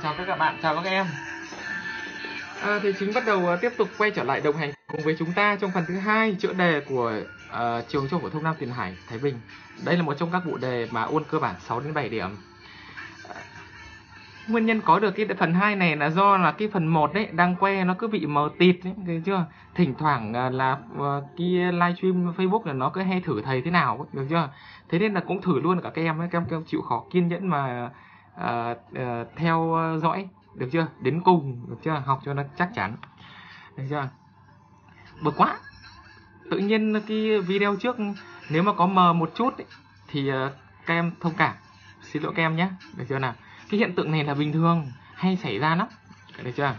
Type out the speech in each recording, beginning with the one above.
à, chào các bạn, chào các em. À, thì chính bắt đầu à, tiếp tục quay trở lại đồng hành cùng với chúng ta trong phần thứ hai chữa đề của uh, trường trung phổ thông Nam Tiền Hải Thái Bình. Đây là một trong các vụ đề mà ôn cơ bản 6 đến 7 điểm. À, nguyên nhân có được cái phần 2 này là do là cái phần 1 đấy đang quay nó cứ bị mờ tịt đấy, chưa? Thỉnh thoảng là uh, livestream Facebook là nó cứ hay thử thầy thế nào, được chưa? Thế nên là cũng thử luôn cả các em ấy, các em, các em chịu khó kiên nhẫn mà à, theo ờ, dõi được chưa đến cùng được chưa học cho nó chắc chắn được chưa bực quá tự nhiên cái video trước nếu mà có mờ một chút ấy, thì các em thông cảm xin lỗi các em nhé được chưa nào cái hiện tượng này là bình thường hay xảy ra lắm được chưa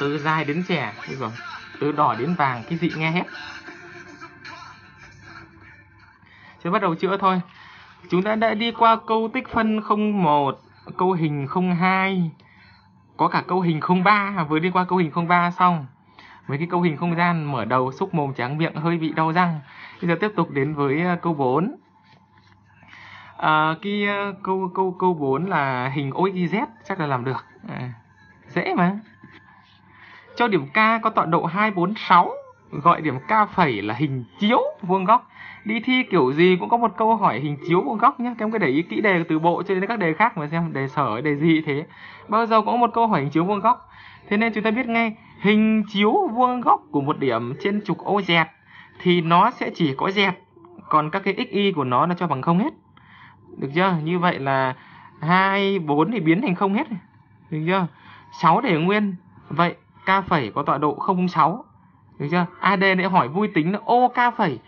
từ dai đến trẻ rồi từ đỏ đến vàng cái gì nghe hết sẽ bắt đầu chữa thôi chúng ta đã đi qua câu tích phân 01 câu hình 02 có cả câu hình 03 vừa đi qua câu hình 03 xong mấy cái câu hình không gian mở đầu xúc mồm tráng miệng hơi bị đau răng bây giờ tiếp tục đến với ờ, câu 4 à, ờ, cái ờ, câu câu câu 4 là hình OXZ chắc là làm được à, dễ mà cho điểm K có tọa độ 246, gọi điểm K phẩy là hình chiếu vuông góc. Đi thi kiểu gì cũng có một câu hỏi hình chiếu vuông góc nhé. Các em cứ để ý kỹ đề từ bộ cho đến các đề khác mà xem đề sở, đề gì thế. Bao giờ cũng có một câu hỏi hình chiếu vuông góc. Thế nên chúng ta biết ngay hình chiếu vuông góc của một điểm trên trục ô dẹt thì nó sẽ chỉ có dẹt còn các cái xy của nó là cho bằng không hết được chưa như vậy là hai bốn thì biến thành không hết được chưa sáu để nguyên vậy K phẩy có tọa độ 006. Được chưa? AD lại hỏi vui tính là OK phẩy.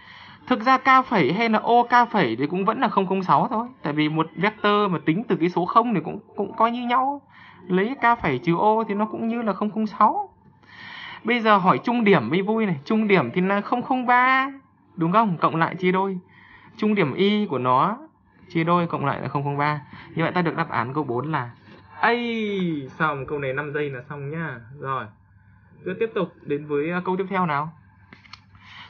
Thực ra K phẩy hay là OK phẩy thì cũng vẫn là 006 thôi. Tại vì một vector mà tính từ cái số 0 thì cũng cũng coi như nhau. Lấy K phẩy trừ O thì nó cũng như là 006. Bây giờ hỏi trung điểm mới vui này. Trung điểm thì là 003. Đúng không? Cộng lại chia đôi. Trung điểm Y của nó chia đôi cộng lại là 003. Như vậy ta được đáp án câu 4 là A. Xong câu này 5 giây là xong nhá. Rồi cứ tiếp tục đến với à, câu tiếp theo nào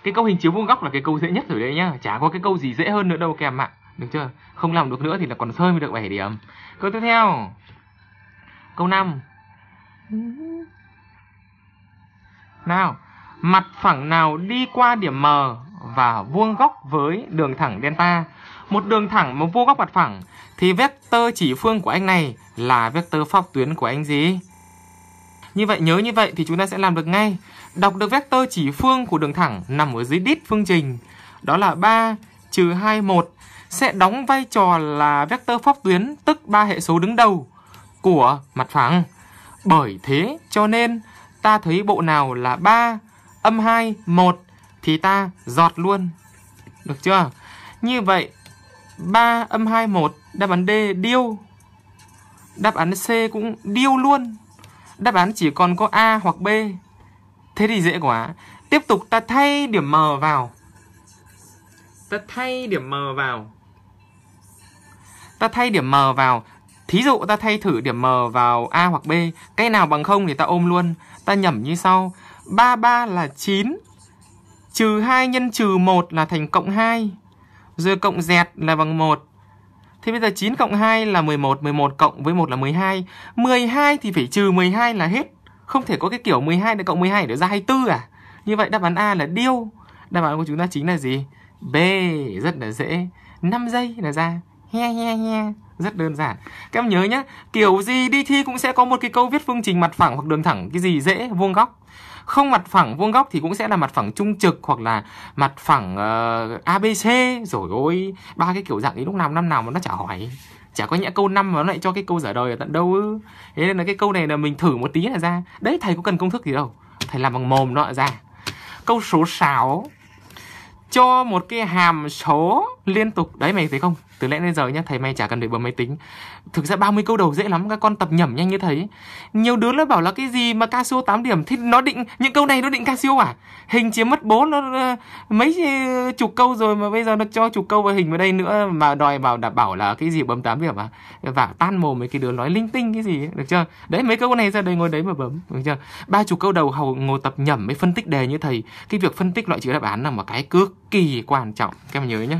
cái câu hình chiếu vuông góc là cái câu dễ nhất rồi đấy nhá chả có cái câu gì dễ hơn nữa đâu kèm ạ được chưa không làm được nữa thì là còn hơn mới được 7 điểm câu tiếp theo câu 5 nào mặt phẳng nào đi qua điểm M và vuông góc với đường thẳng delta một đường thẳng mà vuông góc mặt phẳng thì vectơ chỉ phương của anh này là vectơ pháp tuyến của anh gì như vậy nhớ như vậy thì chúng ta sẽ làm được ngay. Đọc được vectơ chỉ phương của đường thẳng nằm ở dưới đít phương trình. Đó là 3 trừ 2, 1 sẽ đóng vai trò là vectơ pháp tuyến tức ba hệ số đứng đầu của mặt phẳng. Bởi thế cho nên ta thấy bộ nào là 3, âm 2, 1 thì ta giọt luôn. Được chưa? Như vậy 3 âm 2 1 đáp án D điêu. Đáp án C cũng điêu luôn. Đáp án chỉ còn có A hoặc B. Thế thì dễ quá. Tiếp tục ta thay điểm M vào. Ta thay điểm M vào. Ta thay điểm M vào. Thí dụ ta thay thử điểm M vào A hoặc B. Cái nào bằng không thì ta ôm luôn. Ta nhẩm như sau. 33 là 9. Trừ 2 nhân trừ 1 là thành cộng 2. Rồi cộng dẹt là bằng 1. Thì bây giờ 9 cộng 2 là 11, 11 cộng với 1 là 12. 12 thì phải trừ 12 là hết. Không thể có cái kiểu 12 để cộng 12 để ra 24 à? Như vậy đáp án A là điêu. Đáp án của chúng ta chính là gì? B, rất là dễ. 5 giây là ra. He he he rất đơn giản. Các em nhớ nhé, kiểu gì đi thi cũng sẽ có một cái câu viết phương trình mặt phẳng hoặc đường thẳng, cái gì dễ, vuông góc không mặt phẳng vuông góc thì cũng sẽ là mặt phẳng trung trực hoặc là mặt phẳng uh, ờ, abc rồi ôi ba cái kiểu dạng ấy lúc nào năm nào mà nó chả hỏi chả có nhẽ câu năm mà nó lại cho cái câu giải đời ở tận đâu ư thế nên là cái câu này là mình thử một tí là ra đấy thầy có cần công thức gì đâu thầy làm bằng mồm nó ra câu số 6 cho một cái hàm số liên tục đấy mày thấy không từ lẽ đến giờ nhá thầy mày chả cần để bấm máy tính thực ra 30 câu đầu dễ lắm các con tập nhẩm nhanh như thế nhiều đứa nó bảo là cái gì mà Casio 8 điểm thì nó định những câu này nó định Casio à hình chiếm mất bốn nó mấy ờ, chục câu rồi mà bây giờ nó cho chục câu và hình vào đây nữa mà đòi vào đảm bảo là cái gì bấm 8 điểm à và tan mồm mấy cái đứa nói linh tinh cái gì được chưa đấy mấy câu này ra đây ngồi đấy mà bấm được chưa ba chục câu đầu hầu ngồi tập nhẩm mới phân tích đề như thầy cái việc phân tích loại chữ đáp án là một cái cực kỳ quan trọng các em nhớ nhé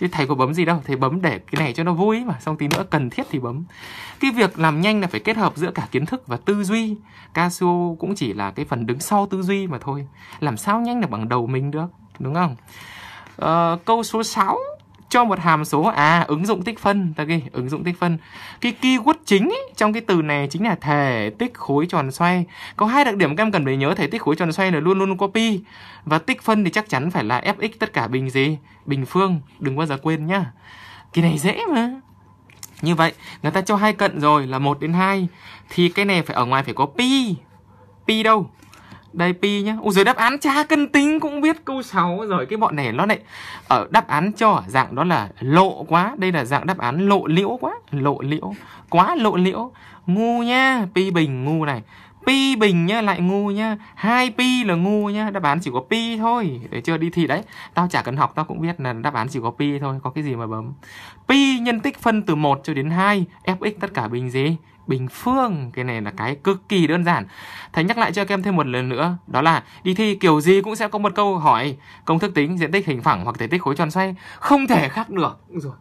chứ thầy có bấm gì đâu thầy bấm để cái này cho nó vui mà xong tí nữa cần thiết thì bấm cái việc làm nhanh là phải kết hợp giữa cả kiến thức và tư duy casio cũng chỉ là cái phần đứng sau tư duy mà thôi làm sao nhanh được bằng đầu mình được đúng không à, câu số 6 cho một hàm số à ứng dụng tích phân ta ghi ứng dụng tích phân cái keyword chính ý, trong cái từ này chính là thể tích khối tròn xoay có hai đặc điểm các em cần phải nhớ thể tích khối tròn xoay là luôn luôn copy và tích phân thì chắc chắn phải là fx tất cả bình gì bình phương đừng bao giờ quên nhá cái này dễ mà như vậy người ta cho hai cận rồi là 1 đến 2 thì cái này phải ở ngoài phải có pi pi đâu đây pi nhá u dưới đáp án tra cân tính cũng biết câu 6 rồi Cái bọn này nó lại ở ờ, đáp án cho dạng đó là lộ quá Đây là dạng đáp án lộ liễu quá Lộ liễu Quá lộ liễu Ngu nha Pi bình ngu này pi bình nhá lại ngu nhá hai pi là ngu nhá đáp án chỉ có pi thôi để chưa đi thi đấy tao chả cần học tao cũng biết là đáp án chỉ có pi thôi có cái gì mà bấm pi nhân tích phân từ 1 cho đến 2 fx tất cả bình gì bình phương cái này là cái cực kỳ đơn giản thầy nhắc lại cho các em thêm một lần nữa đó là đi thi kiểu gì cũng sẽ có một câu hỏi công thức tính diện tích hình phẳng hoặc thể tích khối tròn xoay không thể khác được rồi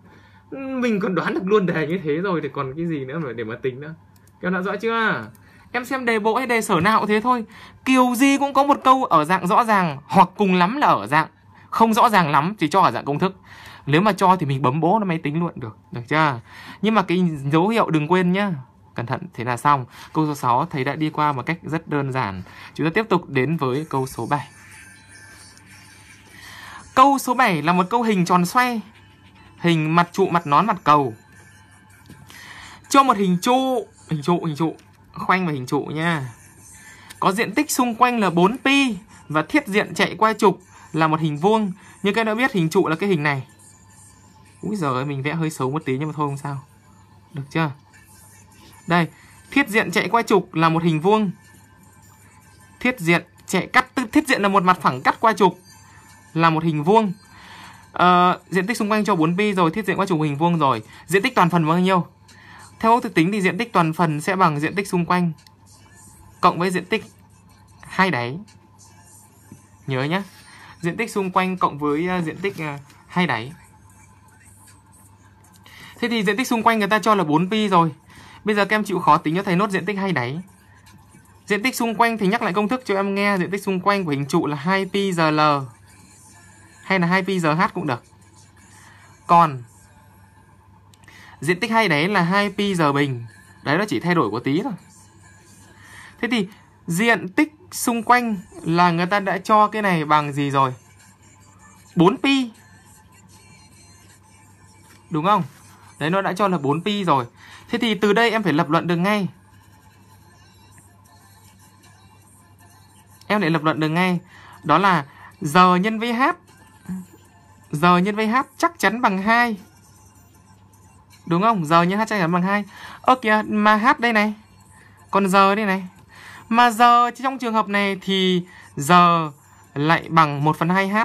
mình còn đoán được luôn đề như thế rồi thì còn cái gì nữa mà để mà tính nữa các em đã rõ chưa Em xem đề bộ hay đề sở nào cũng thế thôi Kiểu gì cũng có một câu ở dạng rõ ràng Hoặc cùng lắm là ở dạng Không rõ ràng lắm chỉ cho ở dạng công thức Nếu mà cho thì mình bấm bố nó máy tính luôn được Được chưa Nhưng mà cái dấu hiệu đừng quên nhá Cẩn thận thế là xong Câu số 6 thầy đã đi qua một cách rất đơn giản Chúng ta tiếp tục đến với câu số 7 Câu số 7 là một câu hình tròn xoay Hình mặt trụ mặt nón mặt cầu Cho một hình trụ Hình trụ hình trụ khoanh vào hình trụ nha. Có diện tích xung quanh là 4 pi và thiết diện chạy qua trục là một hình vuông. Như các đã biết hình trụ là cái hình này. Úi giời ơi, mình vẽ hơi xấu một tí nhưng mà thôi không sao. Được chưa? Đây, thiết diện chạy qua trục là một hình vuông. Thiết diện chạy cắt thiết diện là một mặt phẳng cắt qua trục là một hình vuông. À, diện tích xung quanh cho 4 pi rồi, thiết diện qua trục hình vuông rồi. Diện tích toàn phần bao nhiêu? Theo ước thực tính thì diện tích toàn phần sẽ bằng diện tích xung quanh cộng với diện tích hai đáy. Nhớ nhé. Diện tích xung quanh cộng với à, diện tích à, hai đáy. Thế thì diện tích xung quanh người ta cho là 4pi rồi. Bây giờ các em chịu khó tính cho thầy nốt diện tích hai đáy. Diện tích xung quanh thì nhắc lại công thức cho em nghe. Diện tích xung quanh của hình trụ là 2pi giờ l. Hay là 2pi giờ h cũng được. Còn Diện tích hay đấy là 2 pi giờ bình. Đấy nó chỉ thay đổi có tí thôi. Thế thì diện tích xung quanh là người ta đã cho cái này bằng gì rồi? 4 pi. Đúng không? Đấy nó đã cho là 4 pi rồi. Thế thì từ đây em phải lập luận được ngay. Em lại lập luận được ngay. Đó là giờ nhân với h giờ nhân với h chắc chắn bằng 2 Đúng không? Giờ nhân 2 cho n bằng 2. Ơ kìa, mà h đây này. Còn giờ đây này. Mà giờ trong trường hợp này thì giờ lại bằng 1 phần 2 h.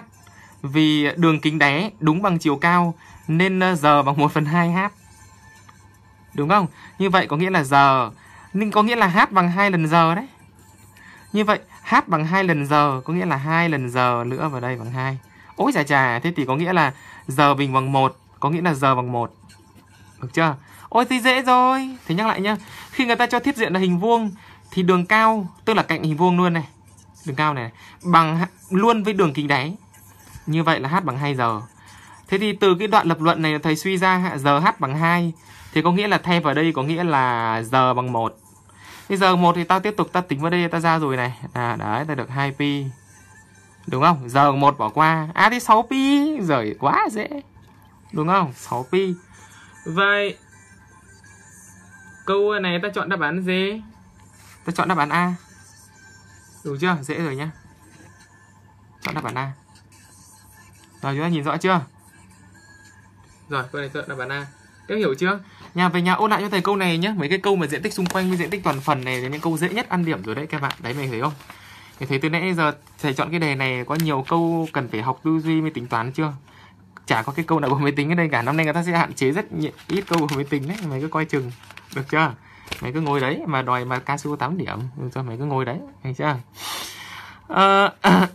Vì đường kính đáy đúng bằng chiều cao nên ờ, giờ bằng 1 phần 2 h. Đúng không? Như vậy có nghĩa là giờ nên có nghĩa là h bằng 2 lần giờ đấy. Như vậy h bằng 2 lần giờ có nghĩa là 2 lần giờ nữa vào đây bằng 2. Ôi chà chà, thế thì có nghĩa là giờ bình bằng 1, có nghĩa là giờ bằng 1. Được chưa? Ôi thì dễ rồi. Thế nhắc lại nhá. Khi người ta cho thiết diện là hình vuông thì đường cao tức là cạnh hình vuông luôn này. Đường cao này bằng luôn với đường kính đáy. Như vậy là h bằng 2 giờ. Thế thì từ cái đoạn lập luận này thầy suy ra giờ h bằng 2 thì có nghĩa là thay vào đây có nghĩa là giờ bằng 1. Bây giờ 1 thì tao tiếp tục tao tính vào đây tao ra rồi này. À đấy tao được 2 pi. Đúng không? Giờ 1 bỏ qua. À thì 6 pi, giời quá dễ. Đúng không? 6 pi. Vậy câu này ta chọn đáp án gì? Ta chọn đáp án A. Đủ chưa? Dễ rồi nhá. Chọn đáp án A. Rồi chúng ta nhìn rõ chưa? Rồi, câu này chọn đáp án A. Các hiểu chưa? Nhà về nhà ôn lại cho thầy câu này nhé Mấy cái câu mà diện tích xung quanh với diện tích toàn phần này là những câu dễ nhất ăn điểm rồi đấy các bạn. Đấy mày thấy không? Thì thấy từ nãy giờ thầy chọn cái đề này có nhiều câu cần phải học tư duy mới tính toán chưa? chả có cái câu nào của máy tính ở đây cả năm nay người ta sẽ hạn chế rất ít câu của máy tính đấy mày cứ coi chừng được chưa mày cứ ngồi đấy mà đòi mà casio 8 điểm cho mày cứ ngồi đấy thấy chưa à,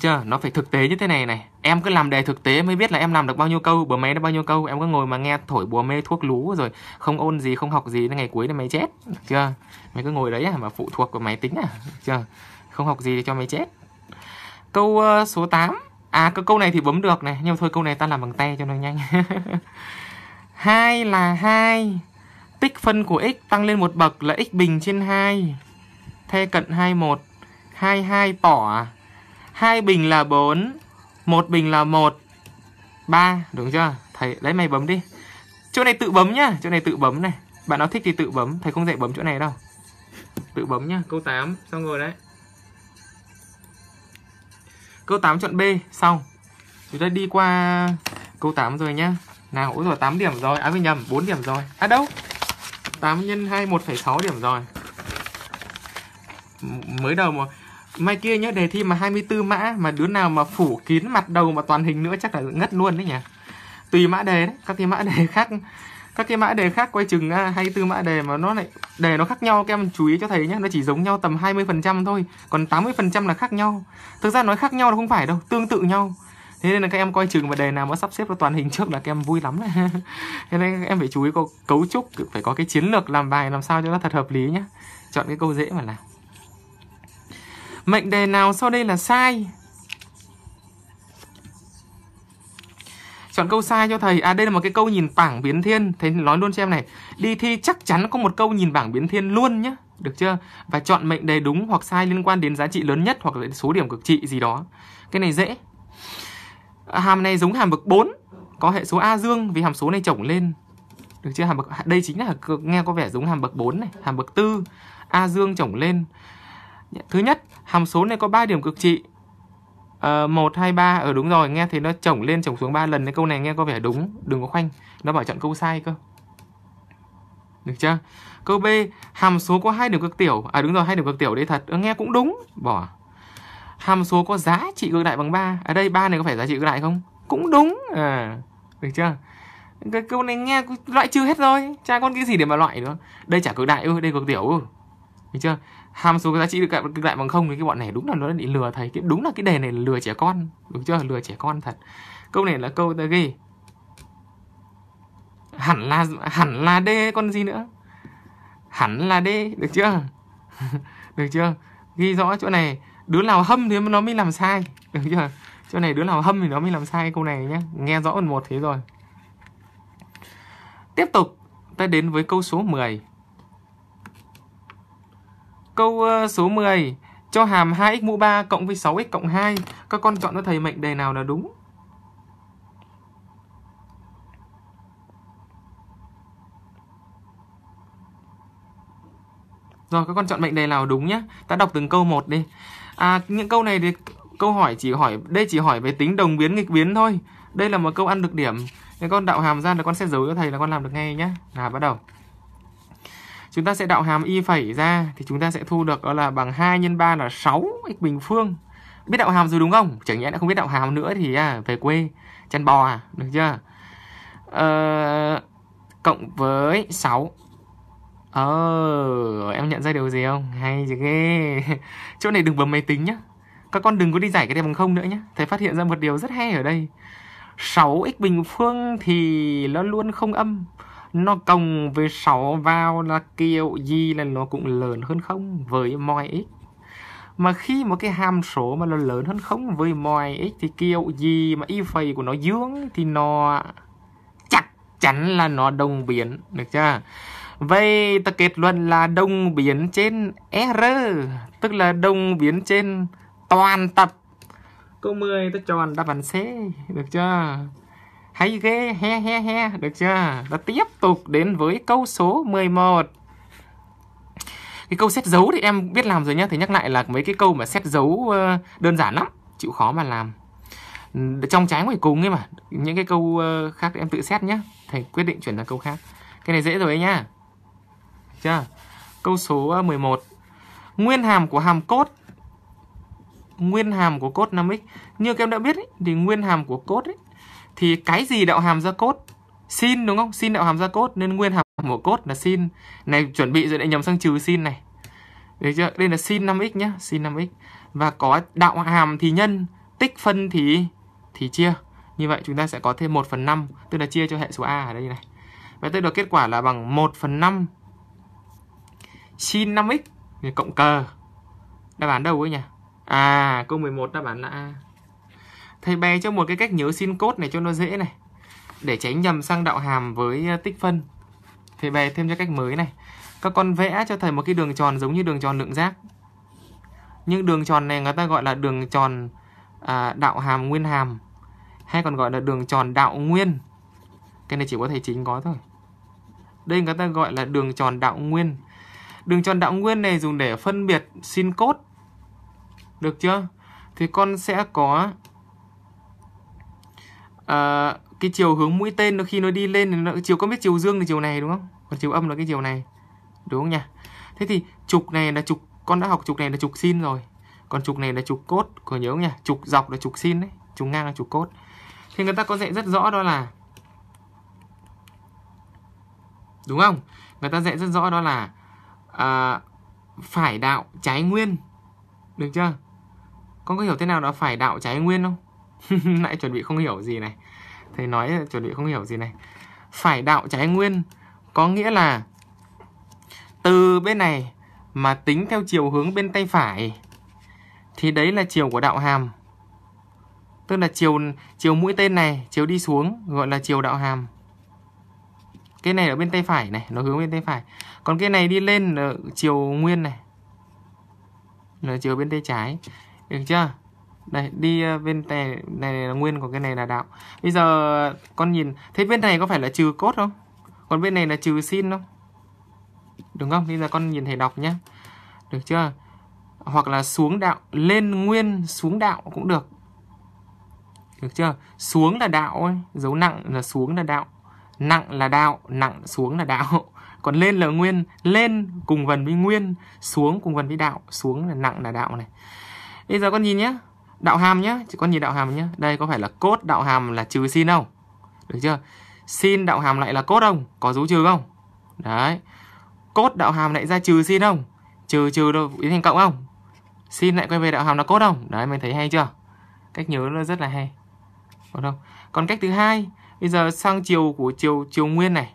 chưa nó phải thực tế như thế này này em cứ làm đề thực tế mới biết là em làm được bao nhiêu câu bữa máy nó bao nhiêu câu em cứ ngồi mà nghe thổi bùa mê thuốc lú rồi không ôn gì không học gì đến ngày cuối là mày chết được chưa mày cứ ngồi đấy à, mà phụ thuộc vào máy tính à được chưa không học gì thì cho mày chết câu uh, số 8 À cái câu này thì bấm được này Nhưng mà thôi câu này ta làm bằng tay cho nó nhanh hai là hai Tích phân của x tăng lên một bậc là x bình trên 2 Thê cận 21 22 bỏ à? hai bình là 4 một bình là 1 3 đúng chưa Thầy lấy mày bấm đi Chỗ này tự bấm nhá Chỗ này tự bấm này Bạn nào thích thì tự bấm Thầy không dạy bấm chỗ này đâu Tự bấm nhá Câu 8 Xong rồi đấy Câu 8 chọn B xong. Chúng ta đi qua câu 8 rồi nhá. Nào, ôi rồi 8 điểm rồi. À mình nhầm, 4 điểm rồi. À đâu? 8 nhân 2 1,6 điểm rồi. Mới đầu mà Mai kia nhớ đề thi mà 24 mã mà đứa nào mà phủ kín mặt đầu mà toàn hình nữa chắc là ngất luôn đấy nhỉ. Tùy mã đề đấy, các cái mã đề khác các cái mã đề khác quay chừng hay tư mã đề mà nó lại đề nó khác nhau các em chú ý cho thầy nhé nó chỉ giống nhau tầm 20% thôi còn 80% là khác nhau thực ra nói khác nhau là không phải đâu tương tự nhau thế nên là các em coi chừng và đề nào mà sắp xếp ra toàn hình trước là các em vui lắm này thế nên các em phải chú ý có cấu trúc phải có cái chiến lược làm bài làm sao cho nó thật hợp lý nhé chọn cái câu dễ mà làm mệnh đề nào sau đây là sai chọn câu sai cho thầy à đây là một cái câu nhìn bảng biến thiên thầy nói luôn cho em này đi thi chắc chắn có một câu nhìn bảng biến thiên luôn nhé được chưa và chọn mệnh đề đúng hoặc sai liên quan đến giá trị lớn nhất hoặc là số điểm cực trị gì đó cái này dễ hàm này giống hàm bậc 4 có hệ số a dương vì hàm số này chổng lên được chưa hàm bậc đây chính là nghe có vẻ giống hàm bậc 4 này hàm bậc 4 a dương chổng lên thứ nhất hàm số này có 3 điểm cực trị Ờ, một hai ba Ở ừ, đúng rồi nghe thì nó chổng lên chổng xuống ba lần Cái câu này nghe có vẻ đúng Đừng có khoanh Nó bảo chọn câu sai cơ Được chưa Câu B Hàm số có hai điểm cực tiểu À đúng rồi hai điểm cực tiểu đấy thật ừ, Nghe cũng đúng Bỏ Hàm số có giá trị cực đại bằng 3 Ở à, đây ba này có phải giá trị cực đại không Cũng đúng à, Được chưa cái câu này nghe loại trừ hết rồi cha con cái gì để mà loại nữa Đây chả cực đại ư, ừ, đây cực tiểu ư ừ. Được chưa hàm số giá trị được lại, lại bằng không thì cái bọn này đúng là nó đã bị lừa thầy cái đúng là cái đề này là lừa trẻ con đúng chưa lừa trẻ con thật câu này là câu ta ghi hẳn là hẳn là d con gì nữa hẳn là d được chưa được chưa ghi rõ chỗ này đứa nào hâm thì nó mới làm sai được chưa chỗ này đứa nào hâm thì nó mới làm sai câu này nhé nghe rõ phần một thế rồi tiếp tục ta đến với câu số 10 Câu ờ, số 10 cho hàm 2x mũ 3 cộng với 6x cộng 2 các con chọn cho thầy mệnh đề nào là đúng? Rồi các con chọn mệnh đề nào đúng nhé Ta đọc từng câu một đi À những câu này thì câu hỏi chỉ hỏi Đây chỉ hỏi về tính đồng biến nghịch biến thôi Đây là một câu ăn được điểm Nên con đạo hàm ra là con sẽ giấu cho thầy là con làm được ngay nhé Nào bắt đầu chúng ta sẽ đạo hàm y phẩy ra thì chúng ta sẽ thu được đó là bằng 2 nhân 3 là 6 x bình phương biết đạo hàm rồi đúng không chẳng nhẽ đã không biết đạo hàm nữa thì à, về quê chăn bò à được chưa ờ, cộng với 6 ờ em nhận ra điều gì không hay chứ ghê chỗ này đừng bấm máy tính nhá các con đừng có đi giải cái này bằng không nữa nhé thầy phát hiện ra một điều rất hay ở đây 6x bình phương thì nó luôn không âm nó cộng với 6 vào là kiểu gì là nó cũng lớn hơn không với mọi x mà khi một cái hàm số mà nó lớn hơn không với mọi x thì kiểu gì mà y phẩy của nó dương thì nó chắc chắn là nó đồng biến được chưa vậy ta kết luận là đồng biến trên r tức là đồng biến trên toàn tập câu 10 ta chọn đáp án C được chưa hay ghê, he he he, được chưa? Và tiếp tục đến với câu số 11. Cái câu xét dấu thì em biết làm rồi nhá. Thì nhắc lại là mấy cái câu mà xét dấu ờ, đơn giản lắm, chịu khó mà làm. Trong trái ngoài cùng ấy mà, những cái câu ờ, khác em tự xét nhá. Thầy quyết định chuyển sang câu khác. Cái này dễ rồi ấy nhá. Được chưa? Câu số 11. Ờ, nguyên hàm của hàm cốt nguyên hàm của cốt 5x như các em đã biết ấy, thì nguyên hàm của cốt ấy, thì cái gì đạo hàm ra cốt sin đúng không sin đạo hàm ra cốt nên nguyên hàm của cốt là sin này chuẩn bị rồi lại nhầm sang trừ sin này được chưa đây là sin 5x nhá sin 5x và có đạo hàm thì nhân tích phân thì thì chia như vậy chúng ta sẽ có thêm 1 phần 5 tức là chia cho hệ số a ở đây này vậy tôi được kết quả là bằng 1 phần 5 sin 5x cộng cờ đáp án đâu ấy nhỉ à câu 11 đáp án là a Thầy bè cho một cái cách nhớ sin cốt này cho nó dễ này. Để tránh nhầm sang đạo hàm với à, tích phân. Thầy bè thêm cho cách mới này. Các con vẽ cho thầy một cái đường tròn giống như đường tròn lượng giác. Nhưng đường tròn này người ta gọi là đường tròn à, đạo hàm nguyên hàm. Hay còn gọi là đường tròn đạo nguyên. Cái này chỉ có thầy chính có thôi. Đây người ta gọi là đường tròn đạo nguyên. Đường tròn đạo nguyên này dùng để phân biệt sin cốt. Được chưa? Thì con sẽ có à, cái chiều hướng mũi tên nó khi nó đi lên thì nó, chiều có biết chiều dương là chiều này đúng không còn chiều âm là cái chiều này đúng không nhỉ thế thì trục này là trục con đã học trục này là trục sin rồi còn trục này là trục cốt có nhớ không nhỉ trục dọc là trục sin đấy trục ngang là trục cốt thì người ta có dạy rất rõ đó là đúng không người ta dạy rất rõ đó là à, phải đạo trái nguyên được chưa con có hiểu thế nào là phải đạo trái nguyên không lại chuẩn bị không hiểu gì này thầy nói chuẩn bị không hiểu gì này phải đạo trái nguyên có nghĩa là từ bên này mà tính theo chiều hướng bên tay phải thì đấy là chiều của đạo hàm tức là chiều chiều mũi tên này chiều đi xuống gọi là chiều đạo hàm cái này ở bên tay phải này nó hướng bên tay phải còn cái này đi lên là chiều nguyên này là chiều bên tay trái được chưa đây đi ờ, bên này này là nguyên của cái này là đạo bây giờ con nhìn thấy bên này có phải là trừ cốt không còn bên này là trừ sin không đúng không bây giờ con nhìn thầy đọc nhé được chưa hoặc là xuống đạo lên nguyên xuống đạo cũng được được chưa xuống là đạo ấy. dấu nặng là xuống là đạo nặng là đạo nặng xuống là đạo còn lên là nguyên lên cùng vần với nguyên xuống cùng vần với đạo xuống là nặng là đạo này bây giờ con nhìn nhé đạo hàm nhé, chỉ có nhìn đạo hàm nhé. Đây có phải là cốt đạo hàm là trừ sin không? Được chưa? Sin đạo hàm lại là cốt không? Có dấu trừ không? Đấy. Cốt đạo hàm lại ra trừ sin không? Trừ trừ đâu biến thành cộng không? Sin lại quay về đạo hàm là cốt không? Đấy mình thấy hay chưa? Cách nhớ nó rất là hay. Đúng không? Còn cách thứ hai, bây giờ sang chiều của chiều chiều nguyên này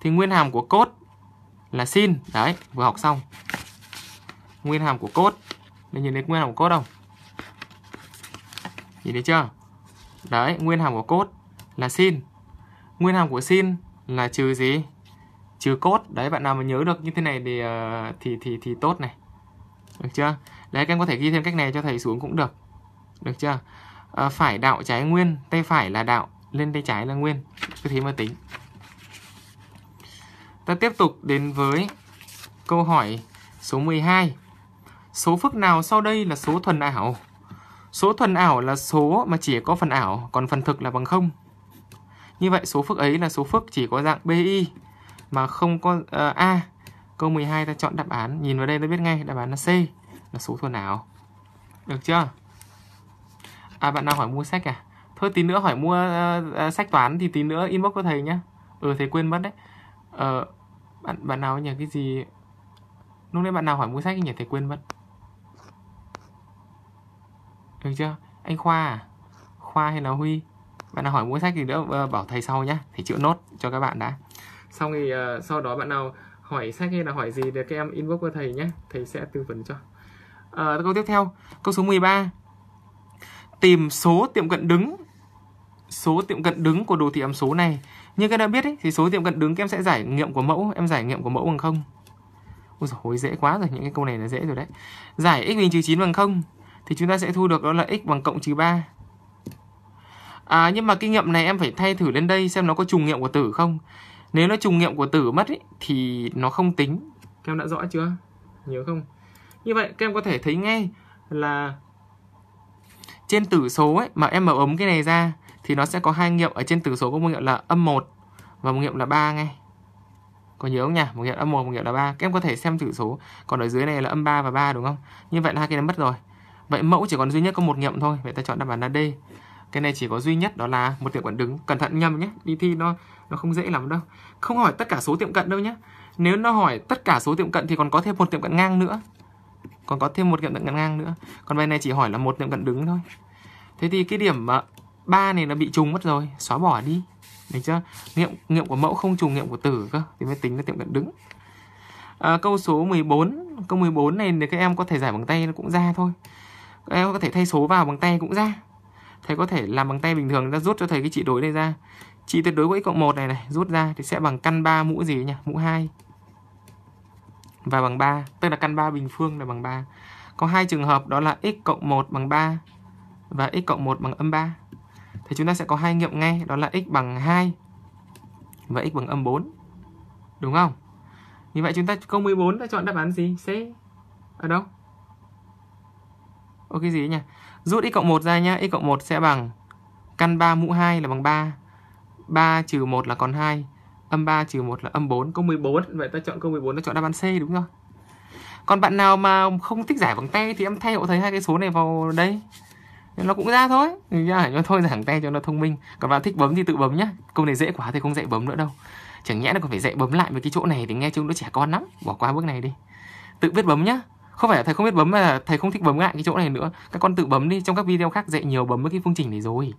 thì nguyên hàm của cốt là sin. Đấy, vừa học xong. Nguyên hàm của cốt. Mình nhìn thấy nguyên hàm của cốt không? Nhìn thấy chưa? Đấy, nguyên hàm của cốt là sin. Nguyên hàm của sin là trừ gì? Trừ cốt. Đấy, bạn nào mà nhớ được như thế này thì ờ, thì thì, thì tốt này. Được chưa? Đấy, các em có thể ghi thêm cách này cho thầy xuống cũng được. Được chưa? À, phải đạo trái nguyên, tay phải là đạo, lên tay trái là nguyên. Cứ thế mà tính. Ta tiếp tục đến với câu hỏi số 12. Số phức nào sau đây là số thuần ảo? Số thuần ảo là số mà chỉ có phần ảo, còn phần thực là bằng không. Như vậy số phức ấy là số phức chỉ có dạng BI mà không có uh, A. Câu 12 ta chọn đáp án, nhìn vào đây ta biết ngay đáp án là C, là số thuần ảo. Được chưa? À bạn nào hỏi mua sách à? Thôi tí nữa hỏi mua uh, uh, sách toán thì tí nữa inbox cho thầy nhá. Ừ thầy quên mất đấy. Ờ uh, bạn bạn nào nhờ cái gì? Lúc nãy bạn nào hỏi mua sách nhỉ thầy quên mất. Được chưa? Anh Khoa à? Khoa hay là Huy? Bạn nào hỏi mua sách thì đỡ ờ, bảo thầy sau nhá. Thầy chữa nốt cho các bạn đã. Xong thì uh, sau đó bạn nào hỏi sách hay là hỏi gì thì các em inbox của thầy nhé. Thầy sẽ tư vấn cho. À, câu tiếp theo, câu số 13. Tìm số tiệm cận đứng số tiệm cận đứng của đồ thị ám số này. Như các em đã biết ấy, thì số tiệm cận đứng các em sẽ giải nghiệm của mẫu, em giải nghiệm của mẫu bằng không. Ôi dồi, dễ quá rồi, những cái câu này là dễ rồi đấy. Giải x bình trừ 9 bằng không thì chúng ta sẽ thu được đó là x bằng cộng trừ 3. À, nhưng mà kinh nghiệm này em phải thay thử lên đây xem nó có trùng nghiệm của tử không. Nếu nó trùng nghiệm của tử mất ý, thì nó không tính. Các em đã rõ chưa? Nhớ không? Như vậy các em có thể thấy ngay là trên tử số ấy, mà em mở ống cái này ra thì nó sẽ có hai nghiệm ở trên tử số có một nghiệm là âm 1 và một nghiệm là 3 ngay. Có nhớ không nhỉ? Một nghiệm âm 1, một nghiệm là 3. Các em có thể xem tử số. Còn ở dưới này là âm 3 và 3 đúng không? Như vậy là hai cái này mất rồi. Vậy mẫu chỉ còn duy nhất có một nghiệm thôi, vậy ta chọn đáp án là D. Cái này chỉ có duy nhất đó là một tiệm cận đứng. Cẩn thận nhầm nhé, đi thi nó nó không dễ lắm đâu. Không hỏi tất cả số tiệm cận đâu nhé. Nếu nó hỏi tất cả số tiệm cận thì còn có thêm một tiệm cận ngang nữa. Còn có thêm một tiệm cận ngang nữa. Còn bài này chỉ hỏi là một tiệm cận đứng thôi. Thế thì cái điểm mà 3 này nó bị trùng mất rồi, xóa bỏ đi. Được chưa? Nghiệm nghiệm của mẫu không trùng nghiệm của tử cơ thì mới tính là tiệm cận đứng. À, câu số 14, câu 14 này thì các em có thể giải bằng tay nó cũng ra thôi em có thể thay số vào bằng tay cũng ra thầy có thể làm bằng tay bình thường ra rút cho thầy cái trị đối này ra trị tuyệt đối của x cộng một này này rút ra thì sẽ bằng căn 3 mũ gì nhỉ mũ 2 và bằng 3 tức là căn 3 bình phương là bằng 3 có hai trường hợp đó là x cộng 1 bằng 3 và x cộng 1 bằng âm 3 thì chúng ta sẽ có hai nghiệm ngay đó là x bằng 2 và x bằng âm 4 đúng không như vậy chúng ta câu 14 ta chọn đáp án gì C ở đâu có cái gì ấy nhỉ? Rút x cộng 1 ra nhá, x cộng 1 sẽ bằng căn 3 mũ 2 là bằng 3. 3 trừ 1 là còn 2. Âm 3 trừ 1 là âm 4, câu 14. Vậy ta chọn câu 14 ta chọn đáp án C đúng không? Còn bạn nào mà không thích giải bằng tay thì em thay hộ thầy hai cái số này vào đây. Nó cũng ra thôi. Ra nó thôi giảng tay cho nó thông minh. Còn bạn thích bấm thì tự bấm nhá. Câu này dễ quá thì không dạy bấm nữa đâu. Chẳng nhẽ nó còn phải dạy bấm lại với cái chỗ này thì nghe chúng nó trẻ con lắm. Bỏ qua bước này đi. Tự biết bấm nhá không phải là thầy không biết bấm mà thầy không thích bấm lại cái chỗ này nữa các con tự bấm đi trong các video khác dạy nhiều bấm với cái phương trình này rồi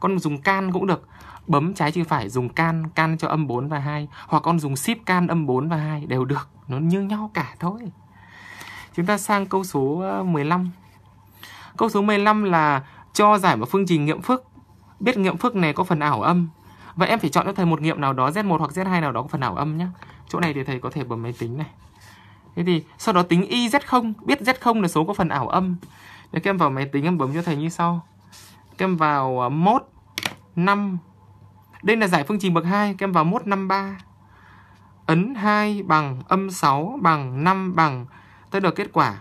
con dùng can cũng được bấm trái chứ phải dùng can can cho âm 4 và 2 hoặc con dùng ship can âm 4 và 2 đều được nó như nhau cả thôi chúng ta sang câu số 15 ờ, câu số 15 là cho giải một phương trình nghiệm phức biết nghiệm phức này có phần ảo âm vậy em phải chọn cho thầy một nghiệm nào đó z1 hoặc z2 nào đó có phần ảo âm nhé chỗ này thì thầy có thể bấm máy tính này Thế thì sau đó tính y z0, biết z0 là số có phần ảo âm. Để các em vào máy tính em bấm cho thầy như sau. Các em vào à, mốt 5. Đây là giải phương trình bậc 2, các em vào mốt 53. Ấn 2 bằng âm 6 bằng 5 bằng tôi được kết quả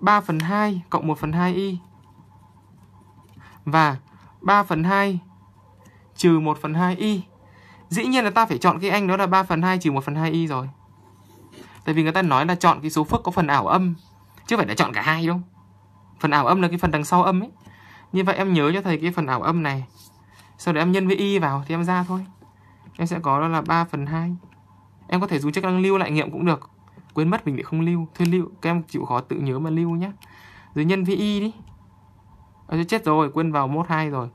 3 phần 2 cộng 1 phần 2 y. Và 3 phần 2 trừ 1 phần 2 y. Dĩ nhiên là ta phải chọn cái anh đó là 3 phần 2 trừ 1 phần 2 y rồi tại vì người ta nói là chọn cái số phước có phần ảo âm chứ phải là chọn cả hai đâu phần ảo âm là cái phần đằng sau âm ấy như vậy em nhớ cho thầy cái phần ảo âm này sau đó em nhân với y vào thì em ra thôi em sẽ có đó là 3 phần hai em có thể dùng chức năng lưu lại nghiệm cũng được quên mất mình lại không lưu thôi lưu các em chịu khó tự nhớ mà lưu nhé rồi nhân với y đi à, chết rồi quên vào mốt hai rồi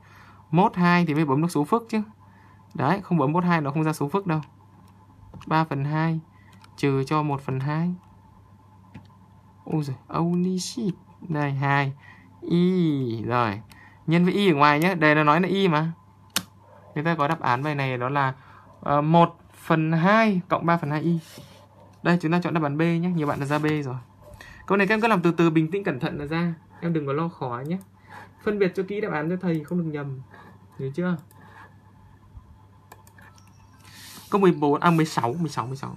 mốt hai thì mới bấm được số phức chứ đấy không bấm mốt hai nó không ra số phức đâu 3 phần 2 trừ cho 1 phần 2 Ôi giời, only shit Đây, 2 Y, rồi Nhân với Y ở ngoài nhé, đây nó nói là Y mà Người ta có đáp án bài này đó là uh, ờ, 1 phần 2 cộng 3 phần 2 Y Đây, chúng ta chọn đáp án B nhé, nhiều bạn đã ra B rồi Câu này các em cứ làm từ từ bình tĩnh cẩn thận là ra Em đừng có lo khó nhé Phân biệt cho kỹ đáp án cho thầy không được nhầm Hiểu chưa? Câu 14, à 16, 16, 16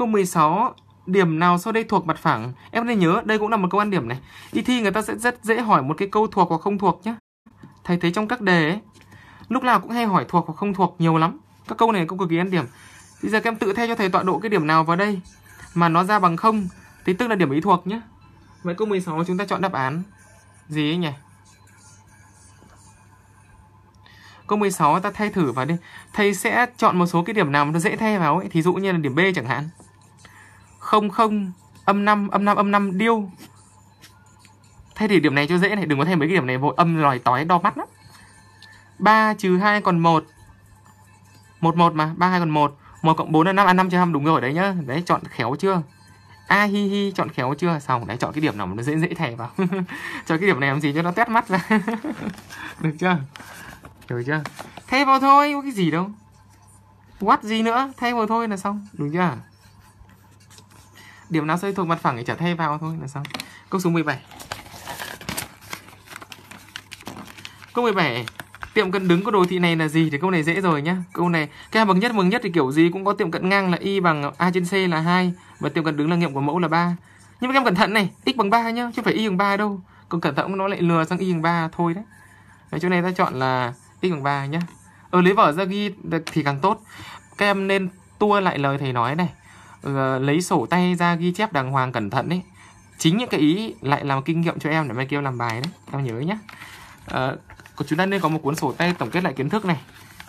Câu 16, điểm nào sau đây thuộc mặt phẳng? Em nên nhớ, đây cũng là một câu ăn điểm này. Đi thi người ta sẽ rất dễ hỏi một cái câu thuộc hoặc không thuộc nhé. Thầy thấy trong các đề ấy, lúc nào cũng hay hỏi thuộc hoặc không thuộc nhiều lắm. Các câu này cũng cực kỳ ăn điểm. Bây giờ các em tự thay cho thầy tọa độ cái điểm nào vào đây mà nó ra bằng không thì tức là điểm ý thuộc nhé. Vậy câu 16 chúng ta chọn đáp án gì ấy nhỉ? Câu 16 ta thay thử vào đi. Thầy sẽ chọn một số cái điểm nào mà nó dễ thay vào ấy, thí dụ như là điểm B chẳng hạn không không âm 5 âm 5 âm 5 điêu Thế thì điểm này cho dễ này Đừng có thêm mấy cái điểm này vội âm lòi tói đo mắt lắm 3 trừ 2 còn 1 1 1 mà 3 2 còn 1 1 cộng 4 là 5 à 5 trừ 5 đúng rồi đấy nhá Đấy chọn khéo chưa A à, hi hi chọn khéo chưa Xong đấy chọn cái điểm nào mà nó dễ dễ thẻ vào Chọn cái điểm này làm gì cho nó tét mắt ra Được chưa Được chưa Thay vào thôi có cái gì đâu What gì nữa Thay vào thôi là xong Đúng chưa điểm nào xoay thuộc mặt phẳng thì trả thay vào thôi là xong câu số 17 câu 17 tiệm cận đứng của đồ thị này là gì thì câu này dễ rồi nhá câu này cái hàm bậc nhất bậc nhất thì kiểu gì cũng có tiệm cận ngang là y bằng a trên c là hai và tiệm cận đứng là nghiệm của mẫu là ba nhưng mà các em cẩn thận này x bằng 3 nhá chứ phải y bằng 3 đâu còn cẩn thận nó lại lừa sang y bằng 3 thôi đấy đấy chỗ này ta chọn là x bằng 3 nhá ở ờ, lấy vở ra ghi thì càng tốt các em nên tua lại lời thầy nói này Ờ, lấy sổ tay ra ghi chép đàng hoàng cẩn thận ấy chính những cái ý lại làm kinh nghiệm cho em để mai kêu làm bài đấy em nhớ nhá à, chúng ta nên có một cuốn sổ tay tổng kết lại kiến thức này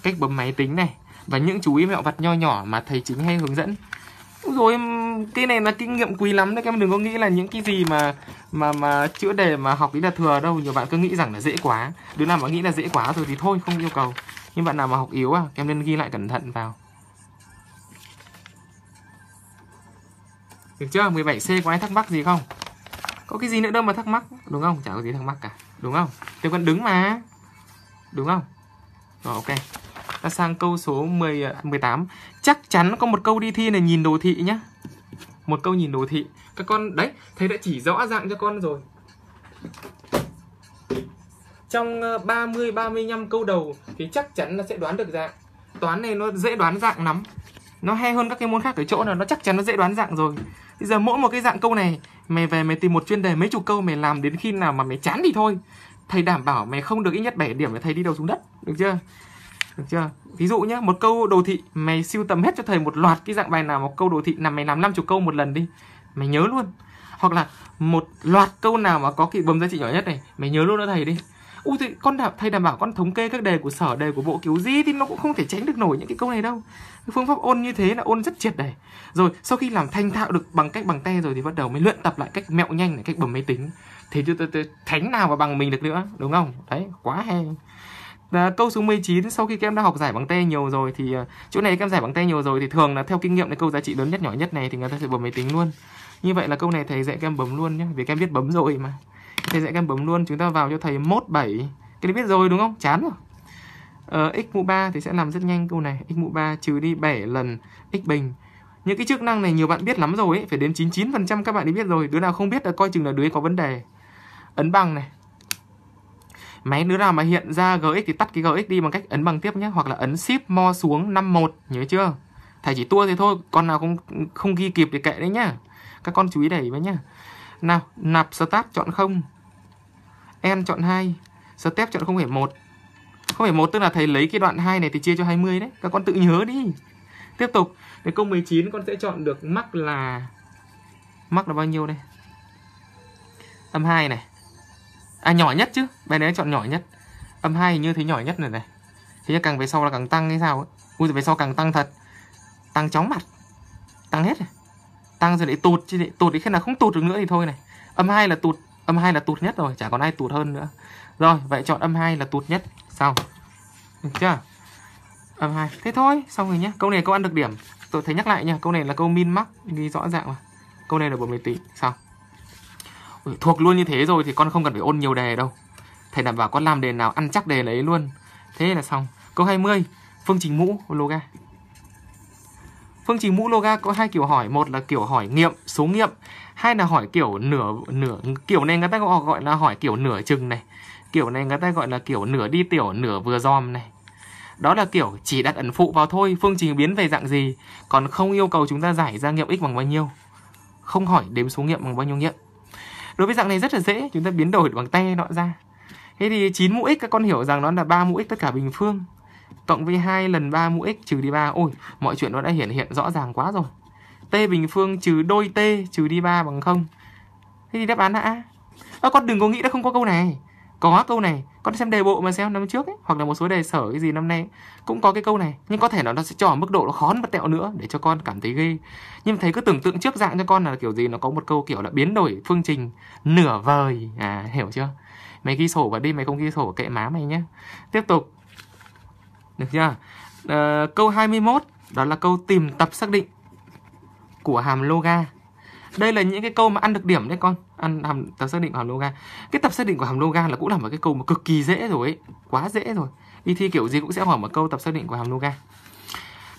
cách bấm máy tính này và những chú ý mẹo vặt nho nhỏ mà thầy chính hay hướng dẫn rồi cái này là kinh nghiệm quý lắm đấy em đừng có nghĩ là những cái gì mà mà mà chữa đề mà học ý là thừa đâu nhiều bạn cứ nghĩ rằng là dễ quá đứa nào mà nghĩ là dễ quá rồi thì thôi không yêu cầu nhưng bạn nào mà học yếu à em nên ghi lại cẩn thận vào Được chưa? 17C có ai thắc mắc gì không? Có cái gì nữa đâu mà thắc mắc, đúng không? Chả có gì thắc mắc cả, đúng không? Tôi còn đứng mà. Đúng không? Rồi ok. Ta sang câu số 10 18. À, chắc chắn có một câu đi thi này nhìn đồ thị nhá. Một câu nhìn đồ thị. Các con đấy, thầy đã chỉ rõ dạng cho con rồi. Trong 30 ờ, 35 câu đầu thì chắc chắn là sẽ đoán được dạng. Toán này nó dễ đoán dạng lắm nó hay hơn các cái môn khác ở chỗ là nó chắc chắn nó dễ đoán dạng rồi bây giờ mỗi một cái dạng câu này mày về mày tìm một chuyên đề mấy chục câu mày làm đến khi nào mà mày chán thì thôi thầy đảm bảo mày không được ít nhất 7 điểm để thầy đi đầu xuống đất được chưa được chưa ví dụ nhé một câu đồ thị mày siêu tầm hết cho thầy một loạt cái dạng bài nào một câu đồ thị nằm mày làm năm chục câu một lần đi mày nhớ luôn hoặc là một loạt câu nào mà có cái bấm giá trị nhỏ nhất này mày nhớ luôn đó thầy đi u thì con đảm, thầy đảm bảo con thống kê các đề của sở đề của bộ kiểu gì thì nó cũng không thể tránh được nổi những cái câu này đâu phương pháp ôn như thế là ôn rất triệt để rồi sau khi làm thanh thạo được bằng cách bằng tay rồi thì bắt đầu mới luyện tập lại cách mẹo nhanh này cách bấm máy tính thế tôi thánh nào mà bằng mình được nữa đúng không đấy quá hay là câu số 19 sau khi các em đã học giải bằng tay nhiều rồi thì ờ, chỗ này các em giải bằng tay nhiều rồi thì thường là theo kinh nghiệm là câu giá trị lớn nhất nhỏ nhất này thì người ta sẽ bấm máy tính luôn như vậy là câu này thầy dạy các em bấm luôn nhé vì các em biết bấm rồi mà thầy dạy các em bấm luôn chúng ta vào cho thầy mốt bảy cái này biết rồi đúng không chán rồi uh, x mũ 3 thì sẽ làm rất nhanh câu này x mũ 3 trừ đi 7 lần x bình những cái chức năng này nhiều bạn biết lắm rồi ấy, phải đến 99% các bạn đi biết rồi đứa nào không biết là coi chừng là đứa ấy có vấn đề ấn bằng này máy đứa nào mà hiện ra gx thì tắt cái gx đi bằng cách ấn bằng tiếp nhé hoặc là ấn shift mo xuống 51 nhớ chưa thầy chỉ tua thì thôi con nào không không ghi kịp thì kệ đấy nhá các con chú ý đẩy với nhá nào nạp start chọn không n chọn 2 step chọn 0,1 không phải 1 tức là thầy lấy cái đoạn 2 này thì chia cho 20 đấy. Các con tự nhớ đi. Tiếp tục, đến câu 19 con sẽ chọn được mắc là mắc là bao nhiêu đây? Âm 2 này. À nhỏ nhất chứ, bài này chọn nhỏ nhất. Âm 2 như thế nhỏ nhất này này. Thế càng về sau là càng tăng hay sao ấy. Ui về sau càng tăng thật. Tăng chóng mặt. Tăng hết rồi. Tăng rồi lại tụt chứ lại tụt đi khi nào không tụt được nữa thì thôi này. Âm 2 là tụt, âm 2 là tụt nhất rồi, chả còn ai tụt hơn nữa. Rồi, vậy chọn âm 2 là tụt nhất. Xong. Được chưa? Âm 2. Thế thôi, xong rồi nhé. Câu này câu ăn được điểm. Tôi thấy nhắc lại nha, câu này là câu min mắc, ghi rõ ràng mà. Câu này là bấm máy tính. Xong. Ui, thuộc luôn như thế rồi thì con không cần phải ôn nhiều đề đâu. Thầy đảm bảo con làm đề nào ăn chắc đề đấy luôn. Thế là xong. Câu 20, phương trình mũ loga. Phương trình mũ loga có hai kiểu hỏi, một là kiểu hỏi nghiệm, số nghiệm, hai là hỏi kiểu nửa nửa kiểu này người ta gọi là hỏi kiểu nửa chừng này. Kiểu này người ta gọi là kiểu nửa đi tiểu, nửa vừa dòm này. Đó là kiểu chỉ đặt ẩn phụ vào thôi, phương trình biến về dạng gì, còn không yêu cầu chúng ta giải ra nghiệm x bằng bao nhiêu. Không hỏi đếm số nghiệm bằng bao nhiêu nghiệm. Đối với dạng này rất là dễ, chúng ta biến đổi bằng tay nọ ra. Thế thì 9 mũ x các con hiểu rằng nó là 3 mũ x tất cả bình phương cộng với 2 lần 3 mũ x trừ đi 3. Ôi, mọi chuyện nó đã hiển hiện rõ ràng quá rồi. T bình phương trừ đôi t trừ đi 3 bằng 0. Thế thì đáp án là A. À, con đừng có nghĩ đã không có câu này có câu này con xem đề bộ mà xem năm trước ấy, hoặc là một số đề sở cái gì năm nay cũng có cái câu này nhưng có thể là nó sẽ cho ở mức độ nó khó hơn một tẹo nữa để cho con cảm thấy ghê nhưng thấy cứ tưởng tượng trước dạng cho con là kiểu gì nó có một câu kiểu là biến đổi phương trình nửa vời à hiểu chưa mày ghi sổ vào đi mày không ghi sổ kệ má mày nhé tiếp tục được chưa à, câu 21 đó là câu tìm tập xác định của hàm loga đây là những cái câu mà ăn được điểm đấy con ăn hàm tập xác định của hàm logan cái tập xác định của hàm logan là cũng là một cái câu mà cực kỳ dễ rồi ấy quá dễ rồi đi thi kiểu gì cũng sẽ hỏi một câu tập xác định của hàm logan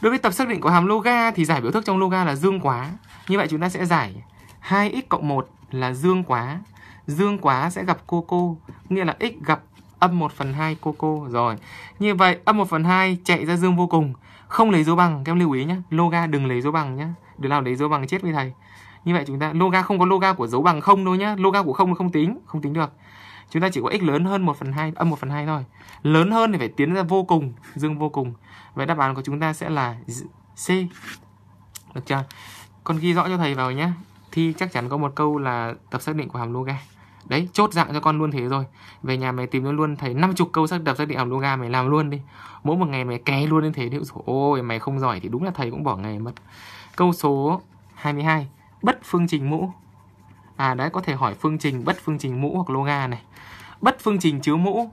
đối với tập xác định của hàm loga thì giải biểu thức trong loga là dương quá như vậy chúng ta sẽ giải 2x cộng 1 là dương quá dương quá sẽ gặp cô cô nghĩa là x gặp âm 1 phần 2 cô cô rồi như vậy âm 1 phần 2 chạy ra dương vô cùng không lấy dấu bằng các em lưu ý nhé loga đừng lấy dấu bằng nhé đừng nào lấy dấu bằng chết với thầy như vậy chúng ta loga không có loga của dấu bằng không đâu nhá loga của không không tính không tính được chúng ta chỉ có x lớn hơn 1 phần hai âm một phần hai thôi lớn hơn thì phải tiến ra vô cùng dương vô cùng vậy đáp án của chúng ta sẽ là C được chưa con ghi rõ cho thầy vào nhé thi chắc chắn có một câu là tập xác định của hàm loga đấy chốt dạng cho con luôn thế rồi về nhà mày tìm luôn luôn thầy chục câu xác đập xác định hàm loga mày làm luôn đi mỗi một ngày mày ké luôn như thế điệu ôi mày không giỏi thì đúng là thầy cũng bỏ ngày mất câu số 22 bất phương trình mũ. À đấy có thể hỏi phương trình bất phương trình mũ hoặc loga này. Bất phương trình chứa mũ.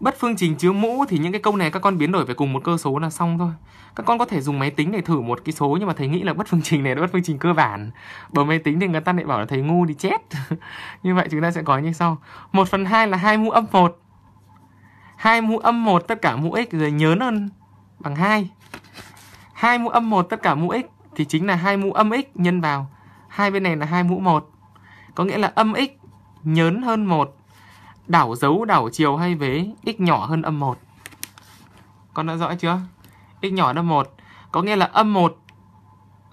Bất phương trình chứa mũ thì những cái câu này các con biến đổi về cùng một cơ số là xong thôi. Các con có thể dùng máy tính để thử một cái số nhưng mà thầy nghĩ là bất phương trình này là bất phương trình cơ bản. Bởi máy tính thì người ta lại bảo là thầy ngu thì chết. như vậy chúng ta sẽ có như sau. 1 phần 2 là hai mũ âm 1. hai mũ âm 1 tất cả mũ x rồi nhớ hơn bằng 2. hai mũ âm 1 tất cả mũ x thì chính là hai mũ âm x nhân vào hai bên này là hai mũ một Có nghĩa là âm x nhớn hơn một đảo dấu đảo chiều hay vế x nhỏ hơn âm 1. Con đã rõ chưa? x nhỏ hơn âm 1 có nghĩa là âm 1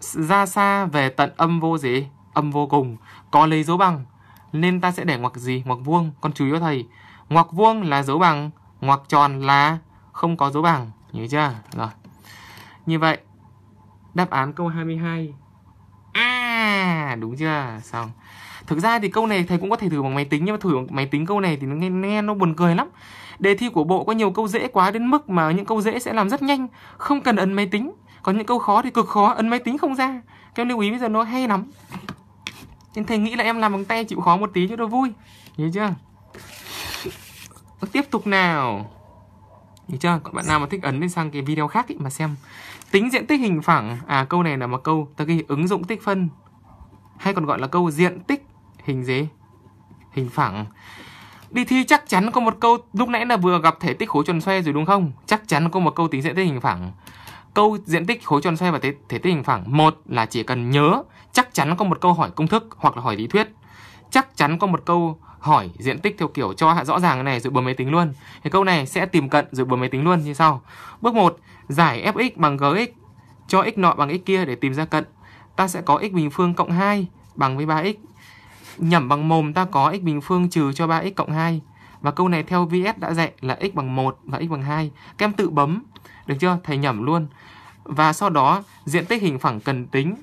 ra xa về tận âm vô gì? Âm vô cùng có lấy dấu bằng nên ta sẽ để ngoặc gì? Ngoặc vuông. Con chú ý cho thầy. Ngoặc vuông là dấu bằng, ngoặc tròn là không có dấu bằng, hiểu chưa? Rồi. Như vậy Đáp án câu 22 À đúng chưa Xong Thực ra thì câu này thầy cũng có thể thử bằng máy tính Nhưng mà thử bằng máy tính câu này thì nó nghe, nghe nó buồn cười lắm Đề thi của bộ có nhiều câu dễ quá đến mức mà những câu dễ sẽ làm rất nhanh Không cần ấn máy tính Còn những câu khó thì cực khó ấn máy tính không ra Các em lưu ý bây giờ nó hay lắm Nên thầy nghĩ là em làm bằng tay chịu khó một tí cho nó vui Hiểu chưa Tiếp tục nào Hiểu chưa Còn bạn nào mà thích ấn lên sang cái video khác ý mà xem Tính diện tích hình phẳng, à câu này là một câu ta ghi ứng dụng tích phân hay còn gọi là câu diện tích hình gì? Hình phẳng. Đi thi chắc chắn có một câu lúc nãy là vừa gặp thể tích khối tròn xoay rồi đúng không? Chắc chắn có một câu tính diện tích hình phẳng. Câu diện tích khối tròn xoay và thể, thể tích hình phẳng một là chỉ cần nhớ chắc chắn có một câu hỏi công thức hoặc là hỏi lý thuyết. Chắc chắn có một câu hỏi diện tích theo kiểu cho rõ ràng cái này rồi bấm máy tính luôn. Thì câu này sẽ tìm cận rồi bấm máy tính luôn như sau. Bước 1, giải fx bằng gx cho x nọ bằng x kia để tìm ra cận. Ta sẽ có x bình phương cộng 2 bằng với 3x. Nhẩm bằng mồm ta có x bình phương trừ cho 3x cộng 2. Và câu này theo VS đã dạy là x bằng 1 và x bằng 2. Các em tự bấm, được chưa? Thầy nhẩm luôn. Và sau đó diện tích hình phẳng cần tính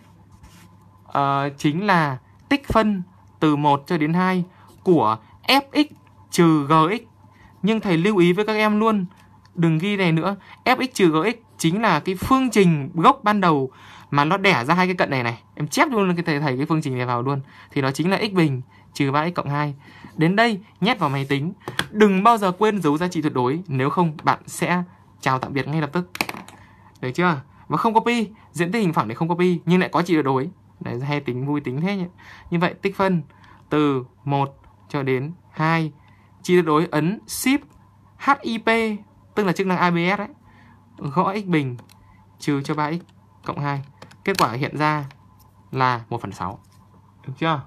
uh, chính là tích phân từ 1 cho đến 2 của fx trừ gx. Nhưng thầy lưu ý với các em luôn đừng ghi này nữa fx trừ gx chính là cái phương trình gốc ban đầu mà nó đẻ ra hai cái cận này này em chép luôn cái thầy thầy cái phương trình này vào luôn thì nó chính là x bình trừ 3x cộng 2 đến đây nhét vào máy tính đừng bao giờ quên dấu giá trị tuyệt đối nếu không bạn sẽ chào tạm biệt ngay lập tức được chưa và không copy diễn tích hình phẳng để không copy nhưng lại có trị tuyệt đối đấy hay tính vui tính thế nhỉ như vậy tích phân từ 1 cho đến 2 trị tuyệt đối ấn shift HIP tức là chức năng ABS đấy, gõ x bình trừ cho 3x cộng 2. Kết quả hiện ra là 1 phần 6. Được chưa?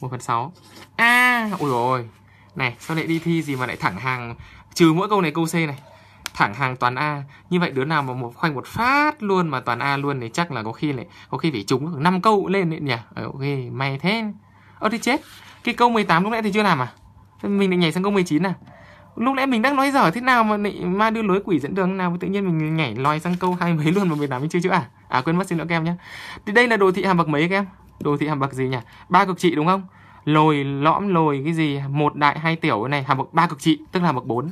1 phần 6. À, ôi ôi. Này, sao lại đi thi gì mà lại thẳng hàng trừ mỗi câu này câu C này thẳng hàng toàn A như vậy đứa nào mà một khoanh một phát luôn mà toàn A luôn thì chắc là có khi lại có khi phải trúng 5 câu lên đấy nhỉ ờ, ok may thế ơ thì chết cái câu 18 lúc nãy thì chưa làm à mình định nhảy sang câu 19 à lúc nãy mình đang nói dở thế nào mà lại ma đưa lối quỷ dẫn đường nào mà tự nhiên mình nhảy lòi sang câu hai mấy luôn mà mình làm mình chưa chữ à à quên mất xin lỗi các em nhé thì đây là đồ thị hàm bậc mấy các em đồ thị hàm bậc gì nhỉ ba cực trị đúng không lồi lõm lồi cái gì một đại hai tiểu này hàm bậc ba cực trị tức là hàm bậc bốn.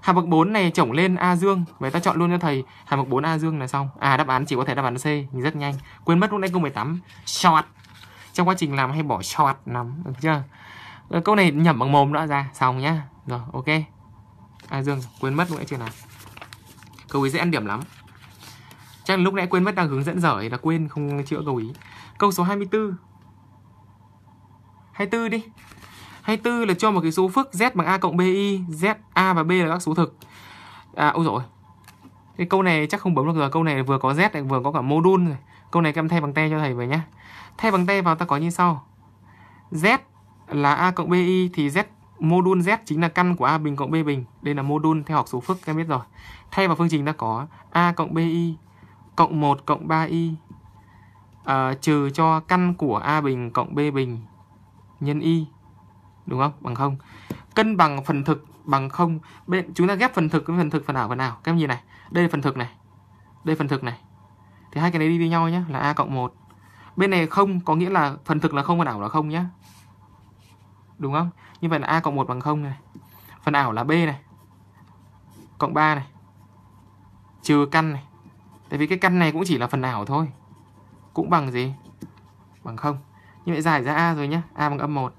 hàm bậc 4 này chổng lên a dương vậy ta chọn luôn cho thầy hàm bậc 4 a dương là xong à đáp án chỉ có thể đáp án c nhưng rất nhanh quên mất lúc nãy câu 18 short trong quá trình làm hay bỏ short lắm được chưa ờ, câu này nhẩm bằng mồm đã ra xong nhá rồi ok À Dương quên mất nữa chưa nào, Câu ý dễ ăn điểm lắm Chắc là lúc nãy quên mất đang hướng dẫn dở thì là quên không chữa câu ý Câu số 24 24 đi 24 là cho một cái số phức Z bằng A cộng BI Z, A và B là các số thực À ôi dồi Cái câu này chắc không bấm được rồi Câu này vừa có Z lại vừa có cả mô đun rồi Câu này các em thay bằng tay cho thầy về nhá Thay bằng tay vào ta có như sau Z là A cộng BI thì Z mô đun Z chính là căn của A bình cộng B bình. Đây là mô đun theo học số phức các em biết rồi. Thay vào phương trình ta có A cộng BI cộng 1 cộng 3I à, ờ, trừ cho căn của A bình cộng B bình nhân Y. Đúng không? Bằng không. Cân bằng phần thực bằng không. Bên, chúng ta ghép phần thực với phần thực phần ảo phần nào Các em nhìn này. Đây là phần thực này. Đây phần thực này. Thì hai cái này đi với nhau nhé. Là A cộng 1. Bên này không có nghĩa là phần thực là không phần ảo là không nhé đúng không? Như vậy là A cộng 1 bằng 0 này. Phần ảo là B này. Cộng 3 này. Trừ căn này. Tại vì cái căn này cũng chỉ là phần ảo thôi. Cũng bằng gì? Bằng 0. Như vậy giải ra A rồi nhá. A bằng âm 1.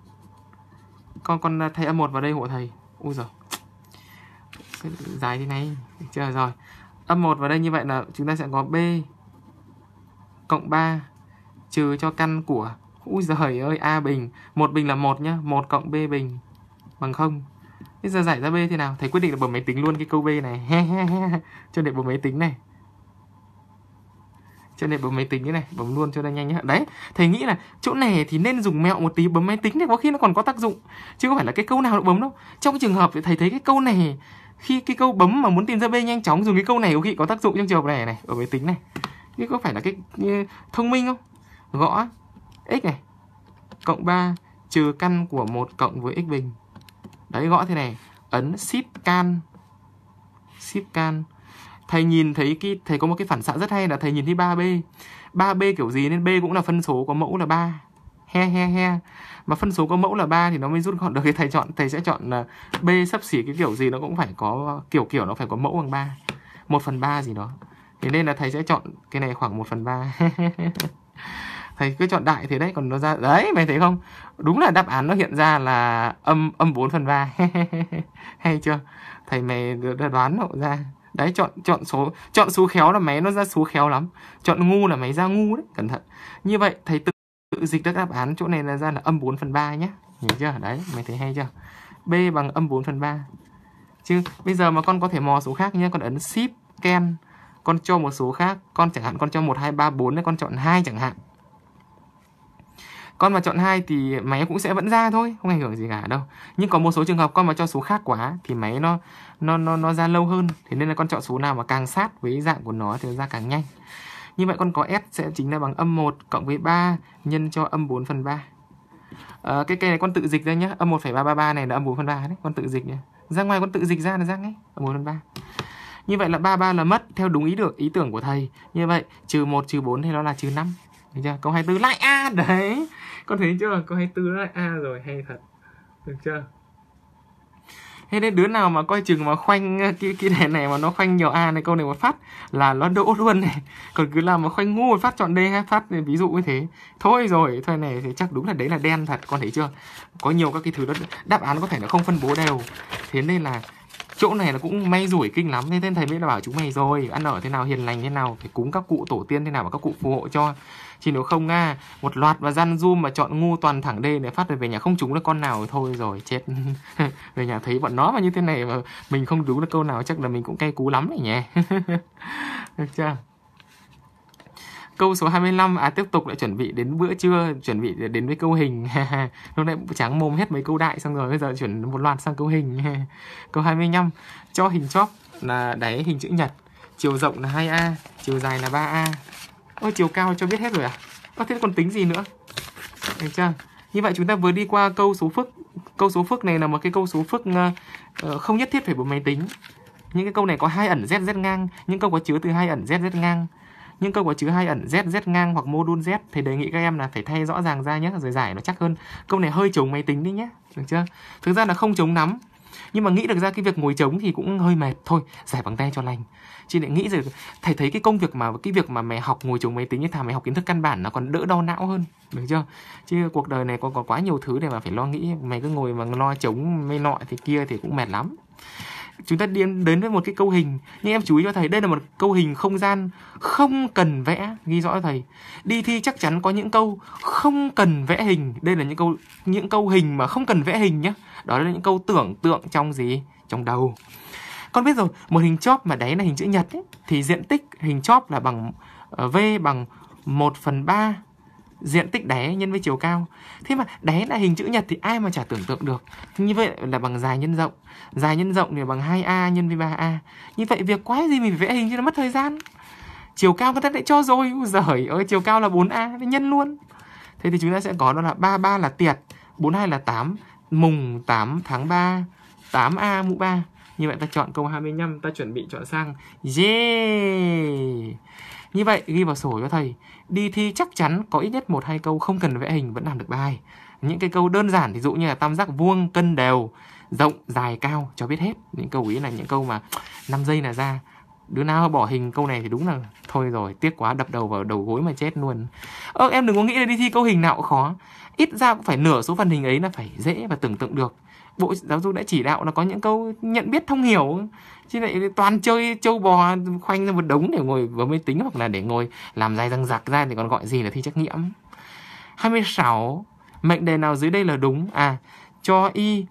Con con thay âm 1 vào đây hộ thầy. Ui giời. Giải thế này. Chưa rồi. Âm 1 vào đây như vậy là chúng ta sẽ có B cộng 3 trừ cho căn của Úi giời ơi, A bình. một bình là một nhá. một cộng B bình bằng không. Bây giờ giải ra B thế nào? Thầy quyết định là bấm máy tính luôn cái câu B này. cho để bấm máy tính này. Cho nên bấm máy tính thế này, bấm luôn cho nó nhanh nhá Đấy, thầy nghĩ là chỗ này thì nên dùng mẹo một tí bấm máy tính để có khi nó còn có tác dụng. Chứ không phải là cái câu nào cũng bấm đâu. Trong trường hợp thì thầy thấy cái câu này khi cái câu bấm mà muốn tìm ra B nhanh chóng dùng cái câu này có khi có tác dụng trong trường hợp này này ở máy tính này. nhưng có phải là cái thông minh không? Gõ x này cộng 3 trừ căn của 1 cộng với x bình. Đấy gõ thế này, ấn shift can. Shift can. Thầy nhìn thấy cái thầy có một cái phản xạ rất hay là thầy nhìn thấy 3b. 3b kiểu gì nên b cũng là phân số có mẫu là 3. He he he. Mà phân số có mẫu là 3 thì nó mới rút gọn được cái thầy chọn thầy sẽ chọn là b sắp xỉ cái kiểu gì nó cũng phải có kiểu kiểu nó phải có mẫu bằng 3. 1 phần 3 gì đó. Thế nên là thầy sẽ chọn cái này khoảng 1 phần 3. thầy cứ chọn đại thế đấy còn nó ra đấy mày thấy không đúng là đáp án nó hiện ra là âm âm bốn phần ba hay chưa thầy mày đã đoán lộ ra đấy chọn chọn số chọn số khéo là máy nó ra số khéo lắm chọn ngu là máy ra ngu đấy cẩn thận như vậy thầy tự, tự dịch các đáp án chỗ này là ra là âm bốn phần ba nhé hiểu chưa đấy mày thấy hay chưa b bằng âm bốn phần ba chứ bây giờ mà con có thể mò số khác nhé con ấn ship scan con cho một số khác con chẳng hạn con cho một hai ba bốn con chọn hai chẳng hạn con mà chọn hai thì máy cũng sẽ vẫn ra thôi không ảnh hưởng gì cả đâu nhưng có một số trường hợp con mà cho số khác quá thì máy nó nó nó nó ra lâu hơn thế nên là con chọn số nào mà càng sát với dạng của nó thì nó ra càng nhanh như vậy con có S sẽ chính là bằng âm 1 cộng với 3 nhân cho âm 4 phần 3 à, ờ, cái cây này con tự dịch ra nhá âm 1,333 này là âm 4 phần 3 đấy con tự dịch nhá ra ngoài con tự dịch ra là ra ngay âm 4 phần 3 như vậy là 33 là mất theo đúng ý được ý tưởng của thầy như vậy trừ 1 trừ 4 thì nó là trừ 5 Được chưa? Câu 24 lại A à, đấy con thấy chưa con hay tư lại a à rồi hay thật được chưa thế nên đứa nào mà coi chừng mà khoanh cái cái đề này mà nó khoanh nhiều a này câu này một phát là nó đỗ luôn này còn cứ làm mà khoanh ngu một phát chọn d hai phát thì ví dụ như thế thôi rồi thôi này thì chắc đúng là đấy là đen thật con thấy chưa có nhiều các cái thứ đó đáp án có thể là không phân bố đều thế nên là chỗ này là cũng may rủi kinh lắm thế nên thầy mới bảo chúng mày rồi ăn ở thế nào hiền lành thế nào phải cúng các cụ tổ tiên thế nào và các cụ phù hộ cho chứ nếu không nga một loạt và gian zoom mà chọn ngu toàn thẳng D để phát về nhà không trúng được con nào thôi rồi chết về nhà thấy bọn nó mà như thế này mà mình không đúng được câu nào chắc là mình cũng cay cú lắm này nhé được chưa Câu số 25 à tiếp tục lại chuẩn bị đến bữa trưa, chuẩn bị đến với câu hình. Lúc nãy trắng mồm hết mấy câu đại xong rồi bây giờ chuyển một loạt sang câu hình. câu 25 cho hình chóp là đáy hình chữ nhật, chiều rộng là 2a, chiều dài là 3a. Ôi chiều cao cho biết hết rồi à? Ơ thế còn tính gì nữa? Được chưa? Như vậy chúng ta vừa đi qua câu số phức. Câu số phức này là một cái câu số phức ờ, ờ, không nhất thiết phải bằng máy tính. Những cái câu này có hai ẩn z z ngang, những câu có chứa từ hai ẩn z z ngang. Những câu có chứa hai ẩn z z ngang hoặc mô đun z thì đề nghị các em là phải thay rõ ràng ra nhé, rồi giải nó chắc hơn. Câu này hơi chống máy tính đi nhé, được chưa? Thực ra là không chống lắm, nhưng mà nghĩ được ra cái việc ngồi trống thì cũng hơi mệt thôi giải bằng tay cho lành chị lại nghĩ rồi thầy thấy cái công việc mà cái việc mà mày học ngồi trống máy tính như thà mày học kiến thức căn bản nó còn đỡ đau não hơn được chưa chứ cuộc đời này còn có quá nhiều thứ để mà phải lo nghĩ mày cứ ngồi mà lo trống mây nọ thì kia thì cũng mệt lắm chúng ta đi đến với một cái câu hình nhưng em chú ý cho thầy đây là một câu hình không gian không cần vẽ ghi rõ thầy đi thi chắc chắn có những câu không cần vẽ hình đây là những câu những câu hình mà không cần vẽ hình nhé đó là những câu tưởng tượng trong gì trong đầu con biết rồi một hình chóp mà đáy là hình chữ nhật ấy, thì diện tích hình chóp là bằng ờ, v bằng 1 phần ba diện tích đáy nhân với chiều cao thế mà đáy là hình chữ nhật thì ai mà chả tưởng tượng được như vậy là bằng dài nhân rộng dài nhân rộng thì bằng 2a nhân với 3a như vậy việc quái gì mình vẽ hình cho nó mất thời gian chiều cao người ta đã cho rồi giời ơi chiều cao là 4a nhân luôn thế thì chúng ta sẽ có đó là 33 là tiệt 42 là 8 mùng 8 tháng 3 8A mũ 3 Như vậy ta chọn câu 25 Ta chuẩn bị chọn sang Yeah Như vậy ghi vào sổ cho thầy Đi thi chắc chắn có ít nhất một hai câu Không cần vẽ hình vẫn làm được bài Những cái câu đơn giản thì dụ như là tam giác vuông cân đều Rộng dài cao cho biết hết Những câu ý là những câu mà 5 giây là ra đứa nào bỏ hình câu này thì đúng là thôi rồi tiếc quá đập đầu vào đầu gối mà chết luôn ơ em đừng có nghĩ là đi thi câu hình nào cũng khó ít ra cũng phải nửa số phần hình ấy là phải dễ và tưởng tượng được bộ giáo dục đã chỉ đạo là có những câu nhận biết thông hiểu chứ lại toàn chơi châu bò khoanh ra một đống để ngồi với máy tính hoặc là để ngồi làm dài răng giặc ra thì còn gọi gì là thi trắc nghiệm 26 mệnh đề nào dưới đây là đúng à cho y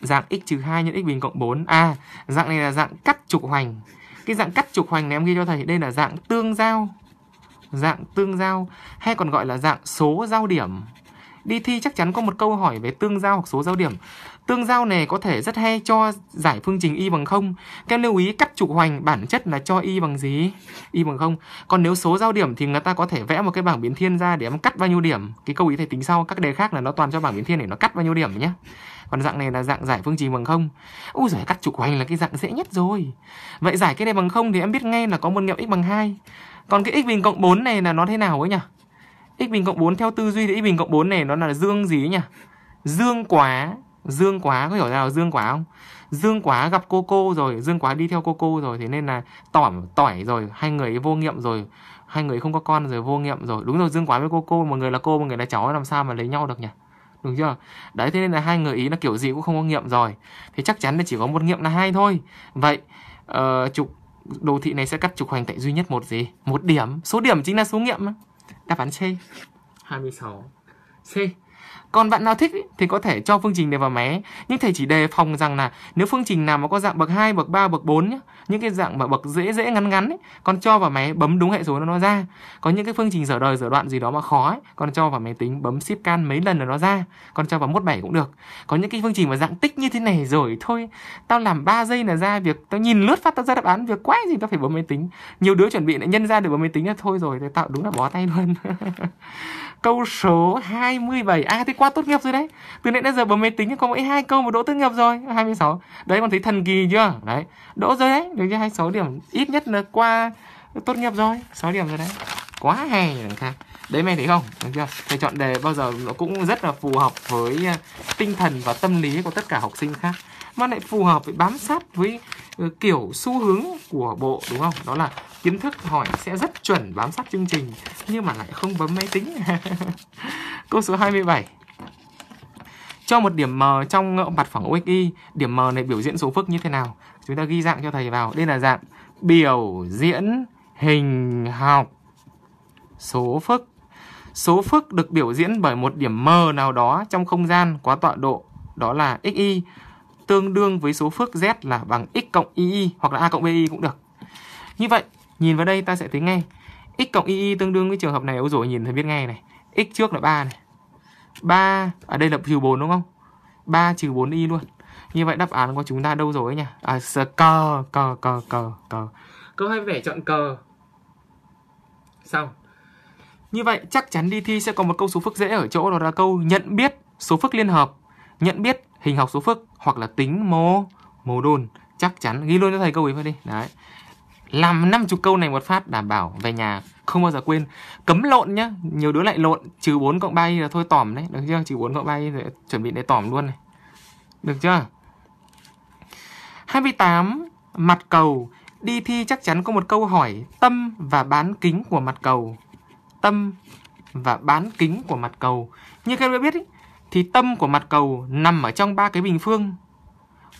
dạng x trừ 2 nhân x bình cộng 4 à dạng này là dạng cắt trục hoành cái dạng cắt trục hoành này em ghi cho thầy đây là dạng tương giao dạng tương giao hay còn gọi là dạng số giao điểm Đi thi chắc chắn có một câu hỏi về tương giao hoặc số giao điểm. Tương giao này có thể rất hay cho giải phương trình y bằng không. Các lưu ý cắt trục hoành bản chất là cho y bằng gì? Y bằng không. Còn nếu số giao điểm thì người ta có thể vẽ một cái bảng biến thiên ra để em cắt bao nhiêu điểm. Cái câu ý thầy tính sau, các đề khác là nó toàn cho bảng biến thiên để nó cắt bao nhiêu điểm nhé. Còn dạng này là dạng giải phương trình bằng không. Úi giời, cắt trục hoành là cái dạng dễ nhất rồi. Vậy giải cái này bằng không thì em biết ngay là có một nghiệm x bằng hai. Còn cái x bình cộng 4 này là nó thế nào ấy nhỉ? x bình cộng 4 theo tư duy thì x bình cộng 4 này nó là dương gì ấy nhỉ? Dương quá, dương quá có hiểu ra là dương quá không? Dương quá gặp cô cô rồi, dương quá đi theo cô cô rồi thế nên là tỏm tỏi rồi, hai người ấy vô nghiệm rồi, hai người không có con rồi vô nghiệm rồi. Đúng rồi, dương quá với cô cô, một người là cô, một người là cháu làm sao mà lấy nhau được nhỉ? Đúng chưa? Đấy thế nên là hai người ý là kiểu gì cũng không có nghiệm rồi. Thì chắc chắn là chỉ có một nghiệm là hai thôi. Vậy uh, trục đồ thị này sẽ cắt trục hoành tại duy nhất một gì? Một điểm. Số điểm chính là số nghiệm mà. 答案 C，二十六 C。còn bạn nào thích ý, thì có thể cho phương trình này vào máy nhưng thầy chỉ đề phòng rằng là nếu phương trình nào mà có dạng bậc 2, bậc 3, bậc 4 nhá, những cái dạng mà bậc dễ dễ ngắn ngắn ấy, con cho vào máy bấm đúng hệ số nó ra có những cái phương trình dở đời dở đoạn gì đó mà khó ấy, con cho vào máy tính bấm ship can mấy lần là nó ra con cho vào mốt bảy cũng được có những cái phương trình mà dạng tích như thế này rồi thôi tao làm 3 giây là ra việc tao nhìn lướt phát tao ra đáp án việc quái gì tao phải bấm máy tính nhiều đứa chuẩn bị lại nhân ra được bấm máy tính là thôi rồi thì tao đúng là bó tay luôn câu số 27 à thì qua tốt nghiệp rồi đấy từ nãy đến giờ bấm máy tính có mỗi hai câu mà đỗ tốt nghiệp rồi 26 đấy còn thấy thần kỳ chưa đấy đỗ rồi đấy được chưa 26 điểm ít nhất là qua tốt nghiệp rồi 6 điểm rồi đấy quá hay rồi đấy mày thấy không được chưa thầy chọn đề bao giờ nó cũng rất là phù hợp với à, tinh thần và tâm lý của tất cả học sinh khác mà lại phù hợp với bám sát với ờ, kiểu xu hướng của bộ đúng không đó là kiến thức hỏi sẽ rất chuẩn bám sát chương trình nhưng mà lại không bấm máy tính câu số 27 cho một điểm M trong mặt phẳng OXY, điểm M này biểu diễn số phức như thế nào? Chúng ta ghi dạng cho thầy vào. Đây là dạng biểu diễn hình học số phức. Số phức được biểu diễn bởi một điểm M nào đó trong không gian có tọa độ đó là XY tương đương với số phước Z là bằng x cộng y hoặc là a cộng bi cũng được. Như vậy, nhìn vào đây ta sẽ thấy ngay. x cộng y tương đương với trường hợp này ôi rồi nhìn thấy biết ngay này. x trước là 3 này. 3 ở à, đây là trừ 4 đúng không? 3 trừ 4 y luôn. Như vậy đáp án của chúng ta đâu rồi nhỉ? À cờ cờ cờ cờ cờ. Câu hai vẻ chọn cờ. Xong. Như vậy chắc chắn đi thi sẽ có một câu số phức dễ ở chỗ đó là câu nhận biết số phức liên hợp. Nhận biết hình học số phức hoặc là tính mô mô đun chắc chắn ghi luôn cho thầy câu ấy vào đi đấy làm 50 câu này một phát đảm bảo về nhà không bao giờ quên cấm lộn nhá nhiều đứa lại lộn trừ 4 cộng 3 là thôi tỏm đấy được chưa trừ 4 cộng 3 rồi chuẩn bị để tỏm luôn này được chưa 28 mặt cầu đi thi chắc chắn có một câu hỏi tâm và bán kính của mặt cầu tâm và bán kính của mặt cầu như các em biết ý, thì tâm của mặt cầu nằm ở trong ba cái bình phương.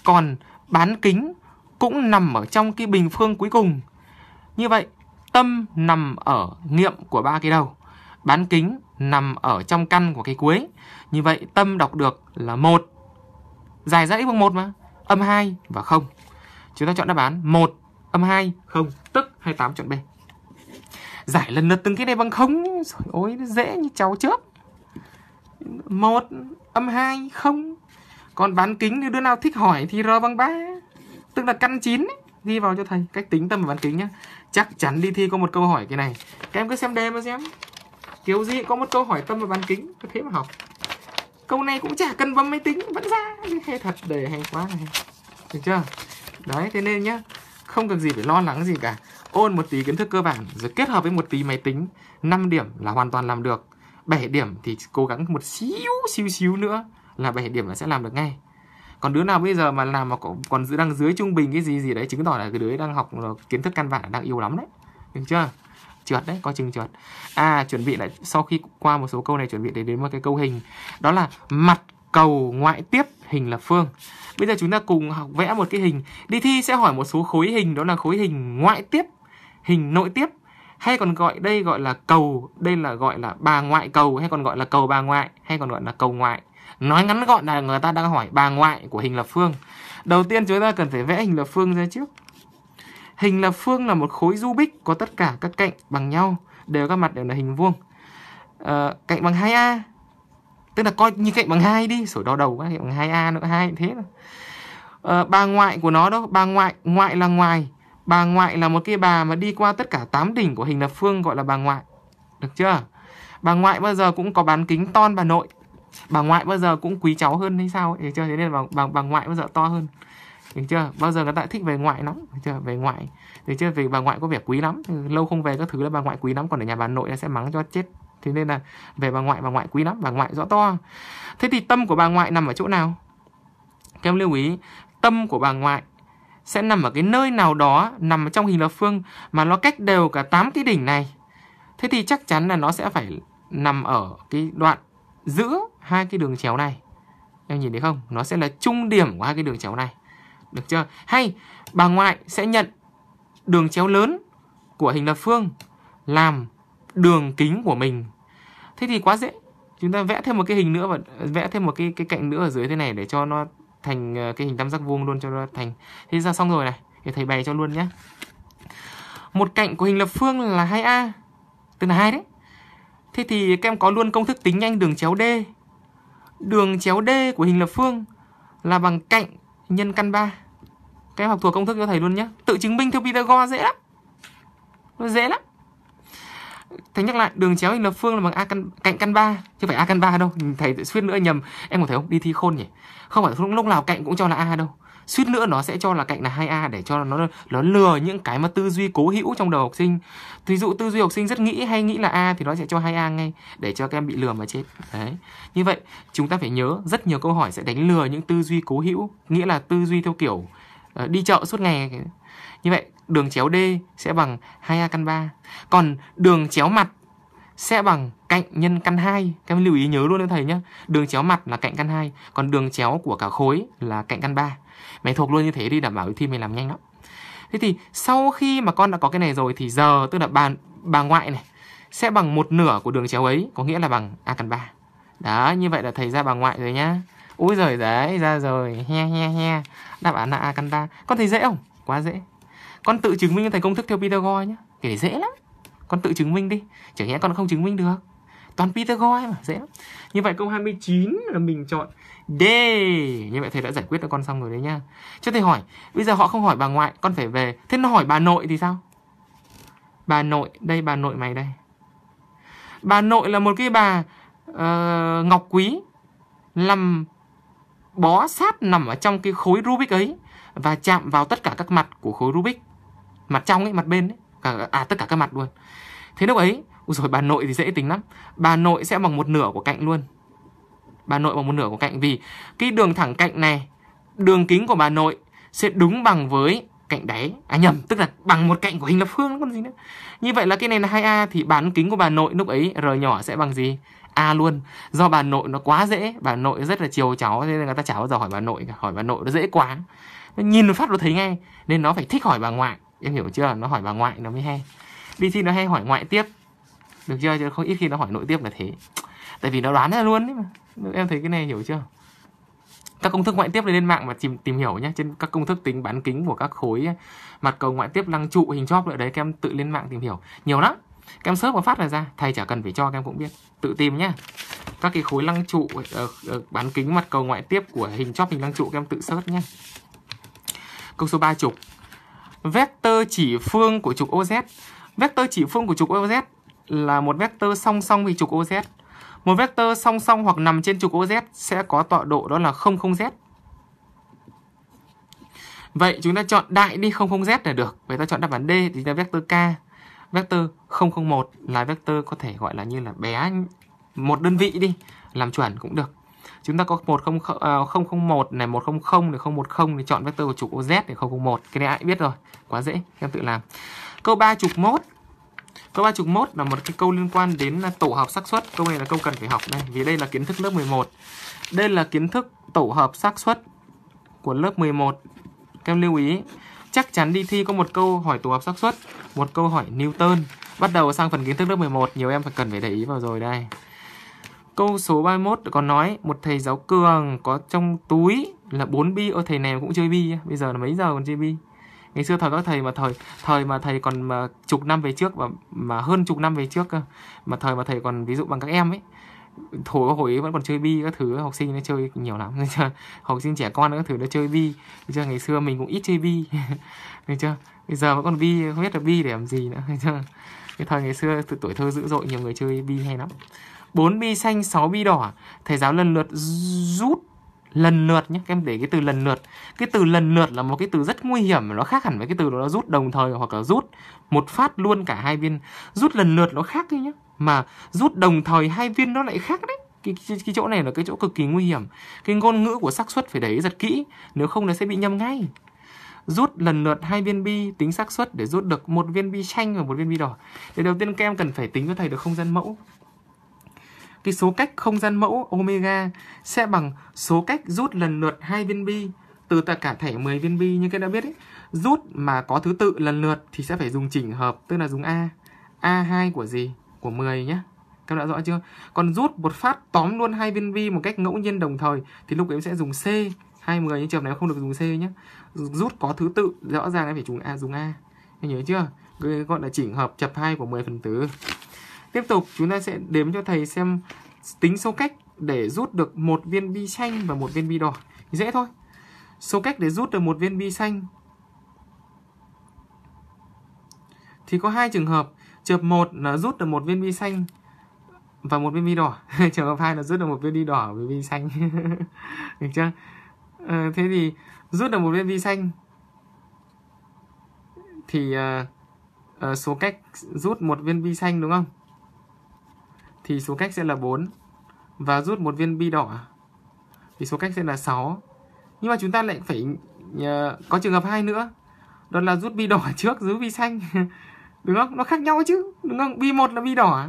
Còn bán kính cũng nằm ở trong cái bình phương cuối cùng. Như vậy, tâm nằm ở nghiệm của ba cái đầu. Bán kính nằm ở trong căn của cái cuối. Như vậy tâm đọc được là một dài ra x bằng 1 mà, âm 2 và 0. Chúng ta chọn đáp án 1, âm 2, 0, tức 28 chọn B. Giải lần lượt từng cái này bằng 0, rồi ôi dễ như cháu trước. 1 âm 2 không còn bán kính nếu đứa nào thích hỏi thì r bằng 3 tức là căn 9 ấy. ghi vào cho thầy cách tính tâm và bán kính nhá chắc chắn đi thi có một câu hỏi cái này các em cứ xem đề mà xem kiểu gì có một câu hỏi tâm và bán kính cứ thế mà học câu này cũng chả cần bấm máy tính vẫn ra hay thật để hay quá này được chưa đấy thế nên nhá không cần gì phải lo lắng gì cả ôn một tí kiến thức cơ bản rồi kết hợp với một tí máy tính 5 điểm là hoàn toàn làm được 7 điểm thì cố gắng một xíu xíu xíu nữa là 7 điểm là sẽ làm được ngay còn đứa nào bây giờ mà làm mà còn đang dưới trung bình cái gì gì đấy chứng tỏ là cái đứa đang học kiến thức căn bản đang yếu lắm đấy được chưa trượt đấy có chừng trượt à chuẩn bị lại sau khi qua một số câu này chuẩn bị để đến một cái câu hình đó là mặt cầu ngoại tiếp hình lập phương bây giờ chúng ta cùng học vẽ một cái hình đi thi sẽ hỏi một số khối hình đó là khối hình ngoại tiếp hình nội tiếp hay còn gọi đây gọi là cầu đây là gọi là bà ngoại cầu hay còn gọi là cầu bà ngoại hay còn gọi là cầu ngoại nói ngắn gọn là người ta đang hỏi bà ngoại của hình lập phương đầu tiên chúng ta cần phải vẽ hình lập phương ra trước hình lập phương là một khối du bích có tất cả các cạnh bằng nhau đều các mặt đều là hình vuông à, cạnh bằng 2a tức là coi như cạnh bằng hai đi sổ đo đầu cạnh bằng 2a nữa hai thế rồi. Ờ, bà ngoại của nó đâu bà ngoại ngoại là ngoài Bà ngoại là một cái bà mà đi qua tất cả 8 đỉnh của hình lập phương gọi là bà ngoại. Được chưa? Bà ngoại bao giờ cũng có bán kính ton bà nội. Bà ngoại bao giờ cũng quý cháu hơn hay sao ấy, được chưa? Thế nên bà, bà, bà ngoại bao giờ to hơn. Được chưa? Bao giờ người ta thích về ngoại lắm, được chưa? Về ngoại. Được chưa? Vì bà ngoại có vẻ quý lắm, ừ, lâu không về các thứ là bà ngoại quý lắm, còn ở nhà bà nội sẽ mắng cho chết. Thế nên là về bà ngoại bà ngoại quý lắm, bà ngoại rõ to. Thế thì tâm của bà ngoại nằm ở chỗ nào? Các em lưu ý, tâm của bà ngoại sẽ nằm ở cái nơi nào đó nằm trong hình lập phương mà nó cách đều cả 8 cái đỉnh này. Thế thì chắc chắn là nó sẽ phải nằm ở cái đoạn giữa hai cái đường chéo này. Em nhìn thấy không? Nó sẽ là trung điểm của hai cái đường chéo này. Được chưa? Hay bà ngoại sẽ nhận đường chéo lớn của hình lập phương làm đường kính của mình. Thế thì quá dễ. Chúng ta vẽ thêm một cái hình nữa và vẽ thêm một cái cái cạnh nữa ở dưới thế này để cho nó thành ờ, cái hình tam giác vuông luôn cho nó thành thế ra xong rồi này thì thầy bày cho luôn nhé một cạnh của hình lập phương là 2a tức là hai đấy thế thì các em có luôn công thức tính nhanh đường chéo d đường chéo d của hình lập phương là bằng cạnh nhân căn 3 các em học thuộc công thức cho thầy luôn nhé tự chứng minh theo pythagore dễ lắm dễ lắm thầy nhắc lại đường chéo hình lập phương là bằng a căn cạnh căn ba chứ phải a căn ba đâu thầy suýt nữa nhầm em có thấy không đi thi khôn nhỉ không phải lúc nào cạnh cũng cho là a đâu suýt nữa nó sẽ cho là cạnh là 2A để cho nó nó lừa những cái mà tư duy cố hữu trong đầu học sinh. Ví dụ tư duy học sinh rất nghĩ hay nghĩ là A thì nó sẽ cho 2A ngay để cho các em bị lừa mà chết. Đấy. Như vậy chúng ta phải nhớ rất nhiều câu hỏi sẽ đánh lừa những tư duy cố hữu, nghĩa là tư duy theo kiểu uh, đi chợ suốt ngày. Như vậy đường chéo D sẽ bằng 2A căn 3. Còn đường chéo mặt sẽ bằng cạnh nhân căn 2. Các em lưu ý nhớ luôn đấy thầy nhé. Đường chéo mặt là cạnh căn 2, còn đường chéo của cả khối là cạnh căn 3. Mày thuộc luôn như thế đi đảm bảo thi mày làm nhanh lắm. Thế thì sau khi mà con đã có cái này rồi thì giờ tức là bà bà ngoại này sẽ bằng một nửa của đường chéo ấy, có nghĩa là bằng a căn 3. Đó, như vậy là thầy ra bà ngoại rồi nhá. Úi giời đấy, ra rồi, he he he. Đáp án là a căn 3. Con thấy dễ không? Quá dễ con tự chứng minh thành công thức theo Pythagore nhé Cái này dễ lắm Con tự chứng minh đi Chẳng nhẽ con không chứng minh được Toàn Pythagore mà dễ lắm Như vậy câu 29 là mình chọn D Như vậy thầy đã giải quyết cho con xong rồi đấy nha Cho thầy hỏi Bây giờ họ không hỏi bà ngoại Con phải về Thế nó hỏi bà nội thì sao Bà nội Đây bà nội mày đây Bà nội là một cái bà uh, Ngọc Quý nằm bó sát nằm ở trong cái khối Rubik ấy và chạm vào tất cả các mặt của khối Rubik mặt trong ấy mặt bên ấy cả à tất cả các mặt luôn thế lúc ấy rồi bà nội thì dễ tính lắm bà nội sẽ bằng một nửa của cạnh luôn bà nội bằng một nửa của cạnh vì cái đường thẳng cạnh này đường kính của bà nội sẽ đúng bằng với cạnh đáy à nhầm tức là bằng một cạnh của hình lập phương còn gì nữa như vậy là cái này là hai a thì bán kính của bà nội lúc ấy r nhỏ sẽ bằng gì a luôn do bà nội nó quá dễ bà nội rất là chiều cháu nên người ta chả bao giờ hỏi bà nội cả hỏi bà nội nó dễ quá nó nhìn phát nó thấy ngay nên nó phải thích hỏi bà ngoại em hiểu chưa nó hỏi bà ngoại nó mới hay đi thi nó hay hỏi ngoại tiếp được chưa chứ không ít khi nó hỏi nội tiếp là thế tại vì nó đoán ra luôn đấy mà em thấy cái này hiểu chưa các công thức ngoại tiếp lên mạng và tìm tìm hiểu nhé trên các công thức tính bán kính của các khối mặt cầu ngoại tiếp lăng trụ hình chóp nữa đấy các em tự lên mạng tìm hiểu nhiều lắm các em sớt và phát là ra thầy chả cần phải cho các em cũng biết tự tìm nhá. các cái khối lăng trụ ờ, ờ, ờ, bán kính mặt cầu ngoại tiếp của hình chóp hình lăng trụ các em tự sớt nhé câu số 3 chục vector chỉ phương của trục OZ. Vector chỉ phương của trục OZ là một vector song song với trục OZ. Một vector song song hoặc nằm trên trục OZ sẽ có tọa độ đó là 00Z. Vậy chúng ta chọn đại đi 00Z là được. Vậy ta chọn đáp án D thì là vector K. Vector 001 là vector có thể gọi là như là bé một đơn vị đi, làm chuẩn cũng được chúng ta có 1001 à, này 100 này 010 thì chọn vector của trục OZ để 001 cái này ai biết rồi quá dễ em tự làm câu 3 trục mốt Câu 3 trục mốt là một cái câu liên quan đến tổ hợp xác suất. Câu này là câu cần phải học đây vì đây là kiến thức lớp 11. Đây là kiến thức tổ hợp xác suất của lớp 11. Các em lưu ý, chắc chắn đi thi có một câu hỏi tổ hợp xác suất, một câu hỏi Newton. Bắt đầu sang phần kiến thức lớp 11, nhiều em phải cần phải để ý vào rồi đây. Câu số 31 còn nói một thầy giáo cường có trong túi là bốn bi. Ôi thầy này cũng chơi bi, bây giờ là mấy giờ còn chơi bi? Ngày xưa thời các thầy mà thời thời mà thầy còn mà chục năm về trước và mà hơn chục năm về trước mà thời mà thầy còn ví dụ bằng các em ấy thổi hồi ấy vẫn còn chơi bi các thứ học sinh nó chơi nhiều lắm nên chưa? học sinh trẻ con các thứ nó chơi bi nên chưa? ngày xưa mình cũng ít chơi bi nên chưa bây giờ vẫn còn bi không biết là bi để làm gì nữa nên chưa? cái thời ngày xưa từ tuổi thơ dữ dội nhiều người chơi bi hay lắm 4 bi xanh, 6 bi đỏ. Thầy giáo lần lượt rút lần lượt nhé, các em để cái từ lần lượt. Cái từ lần lượt là một cái từ rất nguy hiểm, nó khác hẳn với cái từ đó là rút đồng thời hoặc là rút một phát luôn cả hai viên. Rút lần lượt nó khác đấy nhé. Mà rút đồng thời hai viên nó lại khác đấy. Cái, cái, cái chỗ này là cái chỗ cực kỳ nguy hiểm. Cái ngôn ngữ của xác suất phải để ý rất kỹ, nếu không nó sẽ bị nhầm ngay rút lần lượt hai viên bi tính xác suất để rút được một viên bi xanh và một viên bi đỏ. Thì đầu tiên các em cần phải tính cho thầy được không gian mẫu cái số cách không gian mẫu omega sẽ bằng số cách rút lần lượt hai viên bi từ tất cả thẻ 10 viên bi như các đã biết ấy, rút mà có thứ tự lần lượt thì sẽ phải dùng chỉnh hợp tức là dùng a a2 của gì của 10 nhé các bạn đã rõ chưa còn rút một phát tóm luôn hai viên bi một cách ngẫu nhiên đồng thời thì lúc ấy em sẽ dùng c 20 nhưng trường này không được dùng C nhé Rút có thứ tự rõ ràng là phải dùng A dùng A Anh nhớ chưa? Gọi là chỉnh hợp chập hai của 10 phần tử Tiếp tục chúng ta sẽ đếm cho thầy xem tính số cách để rút được một viên bi xanh và một viên bi đỏ. Dễ thôi. Số cách để rút được một viên bi xanh thì có hai trường hợp. Trường hợp 1 là rút được một viên bi xanh và một viên bi đỏ. trường hợp 2 là rút được một viên bi đỏ và viên bi xanh. được chưa? À, thế thì rút được một viên bi xanh thì à, à, số cách rút một viên bi xanh đúng không? thì số cách sẽ là 4 và rút một viên bi đỏ thì số cách sẽ là 6. Nhưng mà chúng ta lại phải uh, có trường hợp hai nữa. Đó là rút bi đỏ trước giữ bi xanh. đúng không? Nó khác nhau chứ. Đúng không? Bi một là bi đỏ.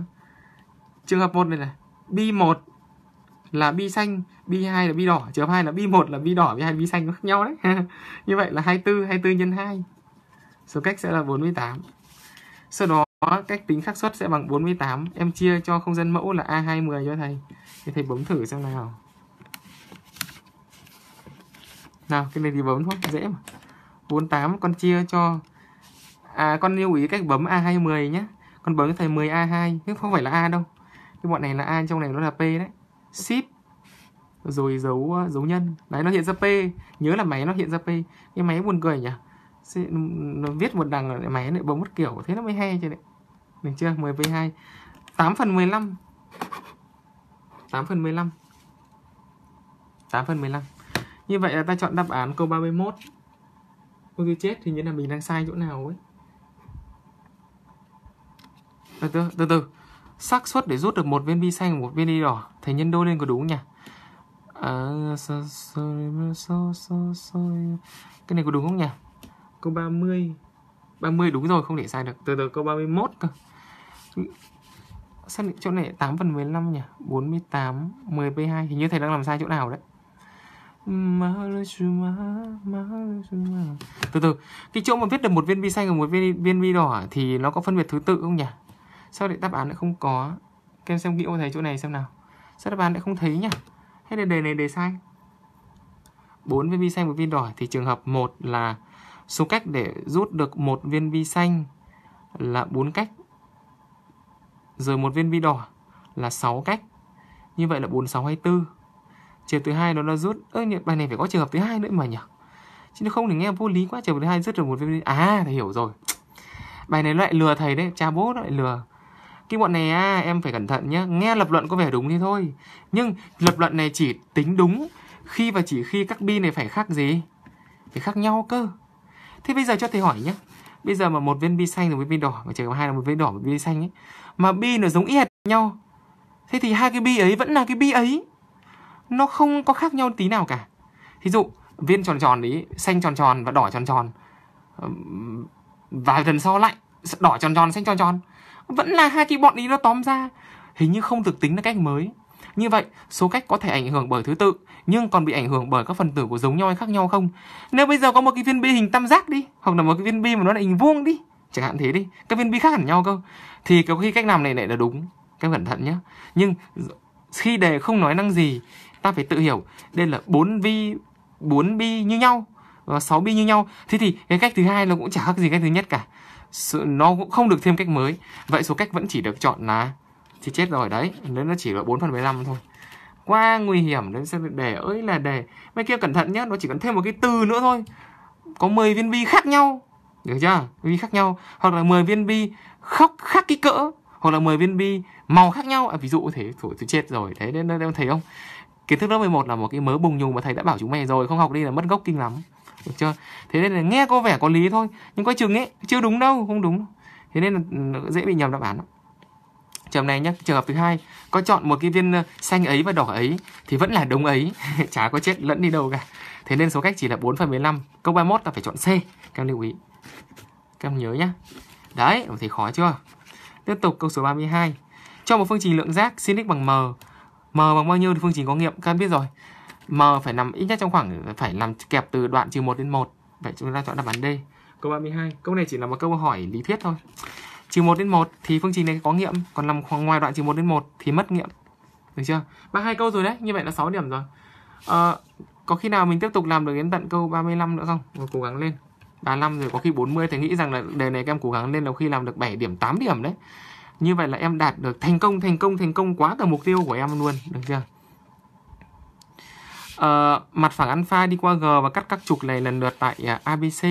Trường hợp một này này, bi một là bi xanh, bi hai là bi đỏ, trường hợp hai là bi một là bi đỏ, bi hai bi xanh nó khác nhau đấy. Như vậy là 24, 24 nhân 2. Số cách sẽ là 48. Sau đó có cách tính xác suất sẽ bằng 48 em chia cho không gian mẫu là A20 cho thầy thì thầy bấm thử xem nào nào cái này thì bấm thôi dễ mà 48 con chia cho à con lưu ý cách bấm A20 nhé con bấm cho thầy 10A2 nhưng không phải là A đâu cái bọn này là A trong này nó là P đấy ship rồi dấu à, dấu nhân đấy nó hiện ra P nhớ là máy nó hiện ra P cái máy buồn cười nhỉ nó viết một đằng lại máy lại bấm một kiểu thế nó mới hay chứ đấy được chưa 10 với 2 8 phần 15 8 phần 15 8 phần 15 như vậy là ta chọn đáp án câu 31 Ôi chết thì như là mình đang sai chỗ nào ấy từ từ từ từ xác suất để rút được một viên bi xanh và một viên bi đỏ thầy nhân đôi lên có đúng nhỉ à, cái này có đúng không nhỉ câu 30 30 đúng rồi không để sai được từ từ câu 31 cơ xác định chỗ này 8 phần 15 nhỉ 48 10p2 thì như thầy đang làm sai chỗ nào đấy từ từ cái chỗ mà viết được một viên bi xanh và một viên viên bi đỏ thì nó có phân biệt thứ tự không nhỉ sao lại đáp án lại không có các em xem kỹ ô thầy chỗ này xem nào sao đáp án lại không thấy nhỉ hay là đề này đề sai bốn viên bi xanh một viên đỏ thì trường hợp một là Số cách để rút được một viên bi xanh là 4 cách. Rồi một viên bi đỏ là 6 cách. Như vậy là 4 6 24. Trường thứ hai nó là rút. Ơ bài này phải có trường hợp thứ hai nữa mà nhỉ. Chứ nó không thì nghe vô lý quá, trường hợp thứ hai rút được một viên bi. À, thầy hiểu rồi. Bài này lại lừa thầy đấy, cha bố nó lại lừa cái bọn này à, em phải cẩn thận nhé nghe lập luận có vẻ đúng thế thôi nhưng lập luận này chỉ tính đúng khi và chỉ khi các bi này phải khác gì phải khác nhau cơ Thế bây giờ cho thầy hỏi nhé. Bây giờ mà một viên bi xanh rồi một viên đỏ mà trường hợp hai là một viên đỏ một viên xanh ấy mà bi nó giống y hệt nhau. Thế thì hai cái bi ấy vẫn là cái bi ấy. Nó không có khác nhau tí nào cả. ví dụ viên tròn tròn đấy xanh tròn tròn và đỏ tròn tròn và lần sau lại đỏ tròn tròn xanh tròn tròn vẫn là hai cái bọn ý nó tóm ra hình như không được tính là cách mới như vậy số cách có thể ảnh hưởng bởi thứ tự nhưng còn bị ảnh hưởng bởi các phần tử của giống nhau hay khác nhau không nếu bây giờ có một cái viên bi hình tam giác đi hoặc là một cái viên bi mà nó là hình vuông đi chẳng hạn thế đi các viên bi khác hẳn nhau cơ thì có khi cách làm này lại là đúng các cẩn thận nhé nhưng khi đề không nói năng gì ta phải tự hiểu đây là bốn vi bốn bi như nhau và sáu bi như nhau thế thì cái cách thứ hai nó cũng chả khác gì cách thứ nhất cả nó cũng không được thêm cách mới vậy số cách vẫn chỉ được chọn là thì chết rồi đấy nên nó chỉ là 4 phần 15 thôi quá nguy hiểm đấy sẽ để ơi là để mấy kia cẩn thận nhé nó chỉ cần thêm một cái từ nữa thôi có 10 viên bi khác nhau được chưa bi khác nhau hoặc là 10 viên bi khóc khác cái cỡ hoặc là 10 viên bi màu khác nhau à, ví dụ thế thôi tôi chết rồi thế nên em thấy không kiến thức lớp 11 là một cái mớ bùng nhùng mà thầy đã bảo chúng mày rồi không học đi là mất gốc kinh lắm được chưa thế nên là nghe có vẻ có lý thôi nhưng coi chừng ấy chưa đúng đâu không đúng thế nên là ừ, dễ bị nhầm đáp án lắm trường này nhé trường hợp thứ hai có chọn một cái viên ờ, xanh ấy và đỏ ấy thì vẫn là đống ấy chả có chết lẫn đi đâu cả thế nên số cách chỉ là 4 phần 15 câu 31 ta phải chọn C các em lưu ý các em nhớ nhá đấy thì khó chưa tiếp tục câu số 32 cho một phương trình lượng giác sin x bằng m m bằng bao nhiêu thì phương trình có nghiệm các em biết rồi m phải nằm ít nhất trong khoảng phải nằm kẹp từ đoạn trừ 1 đến 1 vậy chúng ta chọn đáp án D câu 32 câu này chỉ là một câu hỏi lý thuyết thôi trừ 1 đến 1 thì phương trình này có nghiệm, còn nằm ngoài đoạn trừ 1 đến 1 thì mất nghiệm. Được chưa? ba hai câu rồi đấy, như vậy là 6 điểm rồi. À, có khi nào mình tiếp tục làm được đến tận câu 35 nữa không? Mình cố gắng lên. 35 rồi có khi 40 thì nghĩ rằng là đề này các em cố gắng lên là khi làm được 7 điểm, 8 điểm đấy. Như vậy là em đạt được thành công, thành công, thành công quá cả mục tiêu của em luôn, được chưa? Uh, mặt phẳng alpha đi qua G và cắt các trục này lần lượt tại à, ABC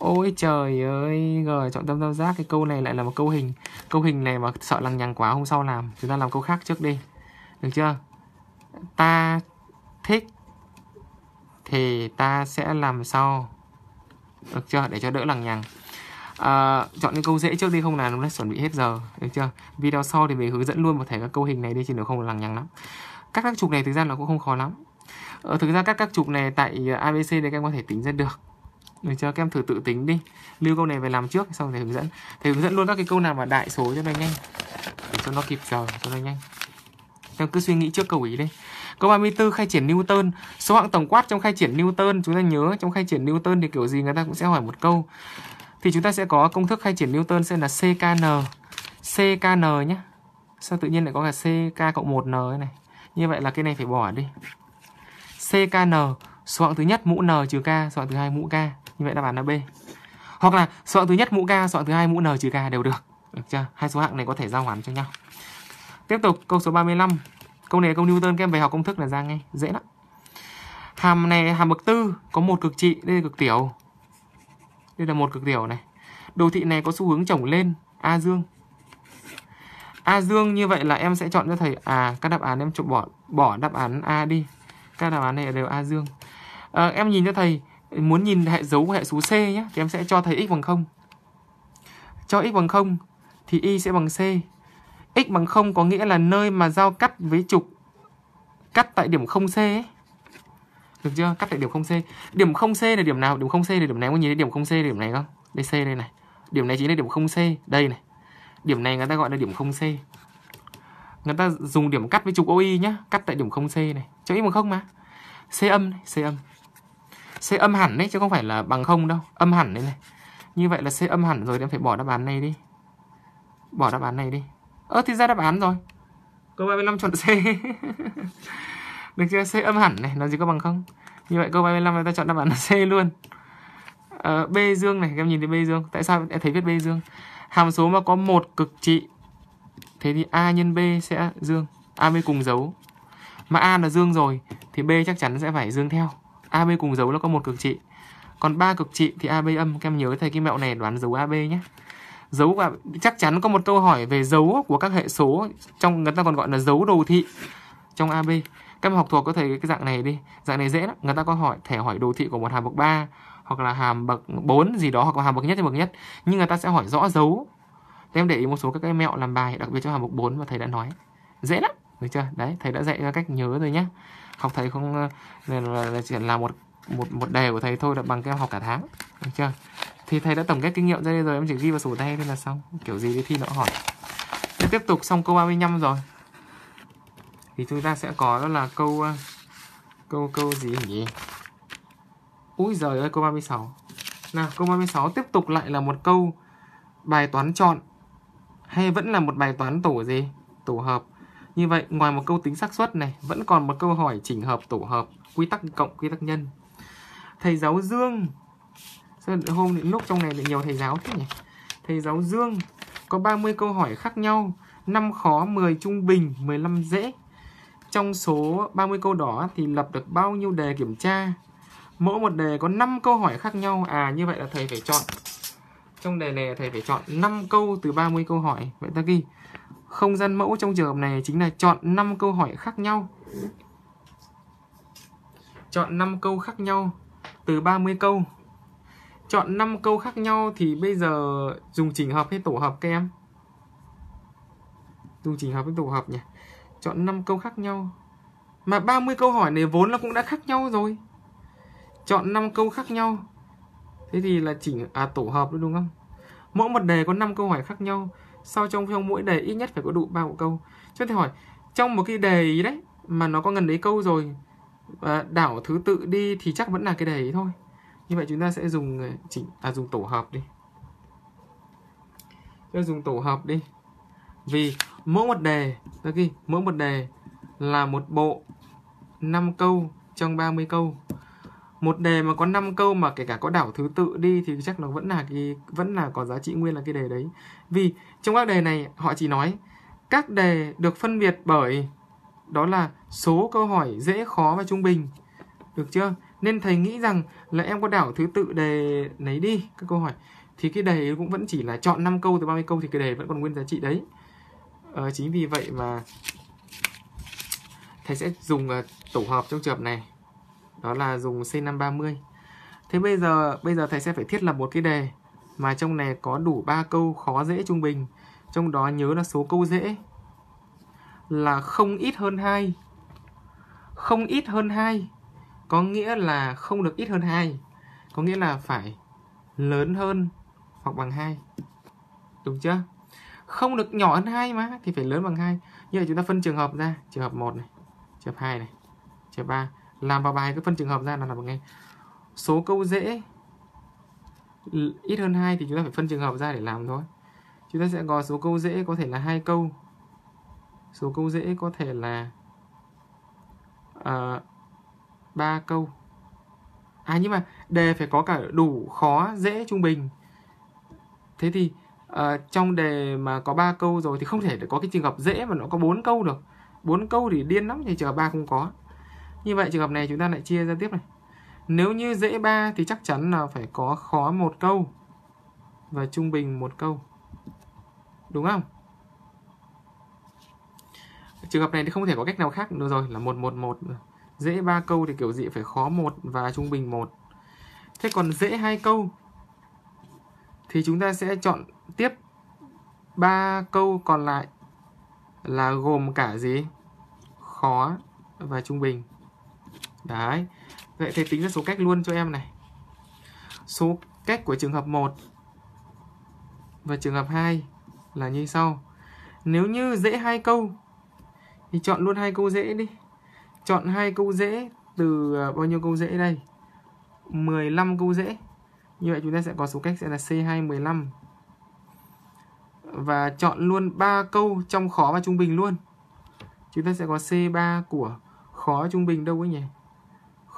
Ôi trời ơi, rồi chọn tâm tam giác cái câu này lại là một câu hình. Câu hình này mà sợ lằng nhằng quá hôm sau làm, chúng ta làm câu khác trước đi. Được chưa? Ta thích thì ta sẽ làm sau. Được chưa? Để cho đỡ lằng nhằng. À, chọn những câu dễ trước đi không là nó đã chuẩn bị hết giờ được chưa video sau thì mình hướng dẫn luôn một thể các câu hình này đi chứ nếu không là lằng nhằng lắm các các trục này thực ra nó cũng không khó lắm ờ, thực ra các các trục này tại ABC thì các em có thể tính ra được được chưa? Các em thử tự tính đi. Lưu câu này về làm trước xong thầy hướng dẫn. Thầy hướng dẫn luôn các cái câu nào mà đại số cho nó nhanh. Để cho nó kịp giờ cho nó nhanh. Em cứ suy nghĩ trước câu ý đi. Câu 34 khai triển Newton. Số hạng tổng quát trong khai triển Newton, chúng ta nhớ trong khai triển Newton thì kiểu gì người ta cũng sẽ hỏi một câu. Thì chúng ta sẽ có công thức khai triển Newton sẽ là CKN. CKN nhé. Sao tự nhiên lại có cả CK cộng 1N này. Như vậy là cái này phải bỏ đi. CKN số hạng thứ nhất mũ n trừ k, số hạng thứ hai mũ k. Như vậy đáp án là B. Hoặc là soạn thứ nhất mũ K, soạn thứ hai mũ N trừ K đều được. Được chưa? Hai số hạng này có thể giao hoán cho nhau. Tiếp tục câu số 35. Câu này là câu Newton các em về học công thức là ra ngay, dễ lắm. Hàm này hàm bậc tư có một cực trị, đây là cực tiểu. Đây là một cực tiểu này. Đồ thị này có xu hướng chổng lên A dương. A dương như vậy là em sẽ chọn cho thầy à các đáp án em chọn bỏ bỏ đáp án A đi. Các đáp án này đều A dương. À, em nhìn cho thầy muốn nhìn hệ dấu của hệ số C nhé thì em sẽ cho thầy x bằng 0. Cho x bằng 0 thì y sẽ bằng C. x bằng 0 có nghĩa là nơi mà giao cắt với trục cắt tại điểm 0C ấy. Được chưa? Cắt tại điểm 0C. Điểm 0C là điểm nào? Điểm 0C là điểm này. Có nhìn thấy điểm 0C là điểm này không? Đây C đây này. Điểm này chính là điểm 0C. Đây này. Điểm này người ta gọi là điểm 0C. Người ta dùng điểm cắt với trục OI nhá. Cắt tại điểm 0C này. Cho x bằng 0 mà. C âm này. C âm. C âm hẳn đấy chứ không phải là bằng không đâu Âm hẳn đây này Như vậy là C âm hẳn rồi thì em phải bỏ đáp án này đi Bỏ đáp án này đi Ơ ờ, thì ra đáp án rồi Câu 35 chọn C Được chưa? C âm hẳn này, nó gì có bằng không? Như vậy câu 35 người ta chọn đáp án là C luôn ờ, B dương này, các em nhìn thấy B dương Tại sao em thấy viết B dương? Hàm số mà có một cực trị Thế thì A nhân B sẽ dương A với cùng dấu Mà A là dương rồi Thì B chắc chắn sẽ phải dương theo AB cùng dấu nó có một cực trị. Còn ba cực trị thì AB âm, các em nhớ thầy cái mẹo này đoán dấu AB nhé. Dấu và chắc chắn có một câu hỏi về dấu của các hệ số trong người ta còn gọi là dấu đồ thị trong AB. Các em học thuộc có thể cái dạng này đi. Dạng này dễ lắm, người ta có hỏi thẻ hỏi đồ thị của một hàm bậc 3 hoặc là hàm bậc 4 gì đó hoặc là hàm bậc nhất hay bậc nhất, nhưng người ta sẽ hỏi rõ dấu. Các em để ý một số các cái mẹo làm bài đặc biệt cho hàm bậc 4 mà thầy đã nói. Dễ lắm, được chưa? Đấy, thầy đã dạy ra cách nhớ rồi nhá học thầy không ờ, nên là chỉ là một một một đề của thầy thôi là bằng các em học cả tháng được chưa thì thầy đã tổng kết kinh nghiệm ra đây rồi em chỉ ghi vào sổ tay thôi là xong kiểu gì cái thi nó hỏi Thế tiếp tục xong câu 35 rồi thì chúng ta sẽ có đó là câu ờ, câu câu gì nhỉ úi giời ơi câu 36 nào câu 36 tiếp tục lại là một câu bài toán chọn hay vẫn là một bài toán tổ gì tổ hợp như vậy, ngoài một câu tính xác suất này, vẫn còn một câu hỏi chỉnh hợp tổ hợp, quy tắc cộng, quy tắc nhân. Thầy giáo Dương, hôm đến lúc trong này lại nhiều thầy giáo thế nhỉ? Thầy giáo Dương có 30 câu hỏi khác nhau, 5 khó, 10 trung bình, 15 dễ. Trong số 30 câu đó thì lập được bao nhiêu đề kiểm tra? Mỗi một đề có 5 câu hỏi khác nhau. À, như vậy là thầy phải chọn. Trong đề này thầy phải chọn 5 câu từ 30 câu hỏi. Vậy ta ghi không gian mẫu trong trường hợp này chính là chọn 5 câu hỏi khác nhau. Chọn 5 câu khác nhau từ 30 câu. Chọn 5 câu khác nhau thì bây giờ dùng chỉnh hợp hay tổ hợp các em? Dùng chỉnh hợp với tổ hợp nhỉ? Chọn 5 câu khác nhau. Mà 30 câu hỏi này vốn là cũng đã khác nhau rồi. Chọn 5 câu khác nhau. Thế thì là chỉnh à tổ hợp đúng không? Mỗi một đề có 5 câu hỏi khác nhau sau trong trong mỗi đề ít nhất phải có đủ ba bộ câu cho thầy hỏi trong một cái đề đấy mà nó có gần đấy câu rồi và đảo thứ tự đi thì chắc vẫn là cái đề ấy thôi như vậy chúng ta sẽ dùng à, chỉnh à dùng tổ hợp đi chúng ta dùng tổ hợp đi vì mỗi một đề ta ghi mỗi một đề là một bộ 5 câu trong 30 câu một đề mà có 5 câu mà kể cả có đảo thứ tự đi thì chắc nó vẫn là cái vẫn là có giá trị nguyên là cái đề đấy vì trong các đề này họ chỉ nói các đề được phân biệt bởi đó là số câu hỏi dễ khó và trung bình được chưa nên thầy nghĩ rằng là em có đảo thứ tự đề lấy đi các câu hỏi thì cái đề cũng vẫn chỉ là chọn 5 câu từ 30 câu thì cái đề vẫn còn nguyên giá trị đấy ờ, chính vì vậy mà thầy sẽ dùng ờ, tổ hợp trong trường hợp này đó là dùng C530 thế bây giờ bây giờ thầy sẽ phải thiết lập một cái đề mà trong này có đủ 3 câu khó dễ trung bình trong đó nhớ là số câu dễ là không ít hơn 2 không ít hơn 2 có nghĩa là không được ít hơn 2 có nghĩa là phải lớn hơn hoặc bằng 2 đúng chưa không được nhỏ hơn 2 mà thì phải lớn bằng 2 như vậy chúng ta phân trường hợp ra trường hợp 1 này trường hợp 2 này trường hợp 3 làm vào bài cứ phân trường hợp ra là làm ngày số câu dễ ít hơn 2 thì chúng ta phải phân trường hợp ra để làm thôi chúng ta sẽ có số câu dễ có thể là hai câu số câu dễ có thể là uh, câu à nhưng mà đề phải có cả đủ khó dễ trung bình thế thì uh, trong đề mà có ba câu rồi thì không thể để có cái trường hợp dễ mà nó có bốn câu được bốn câu thì điên lắm thì chờ ba không có như vậy trường hợp này chúng ta lại chia ra tiếp này. Nếu như dễ 3 thì chắc chắn là phải có khó một câu và trung bình một câu. Đúng không? Trường hợp này thì không thể có cách nào khác nữa rồi là 111 Dễ 3 câu thì kiểu gì phải khó một và trung bình một Thế còn dễ hai câu thì chúng ta sẽ chọn tiếp ba câu còn lại là gồm cả gì? Khó và trung bình. Đấy. Vậy thầy tính ra số cách luôn cho em này. Số cách của trường hợp 1 và trường hợp 2 là như sau. Nếu như dễ hai câu thì chọn luôn hai câu dễ đi. Chọn hai câu dễ từ à, bao nhiêu câu dễ đây? 15 câu dễ. Như vậy chúng ta sẽ có số cách sẽ là C215. Và chọn luôn 3 câu trong khó và trung bình luôn. Chúng ta sẽ có C3 của khó trung bình đâu ấy nhỉ?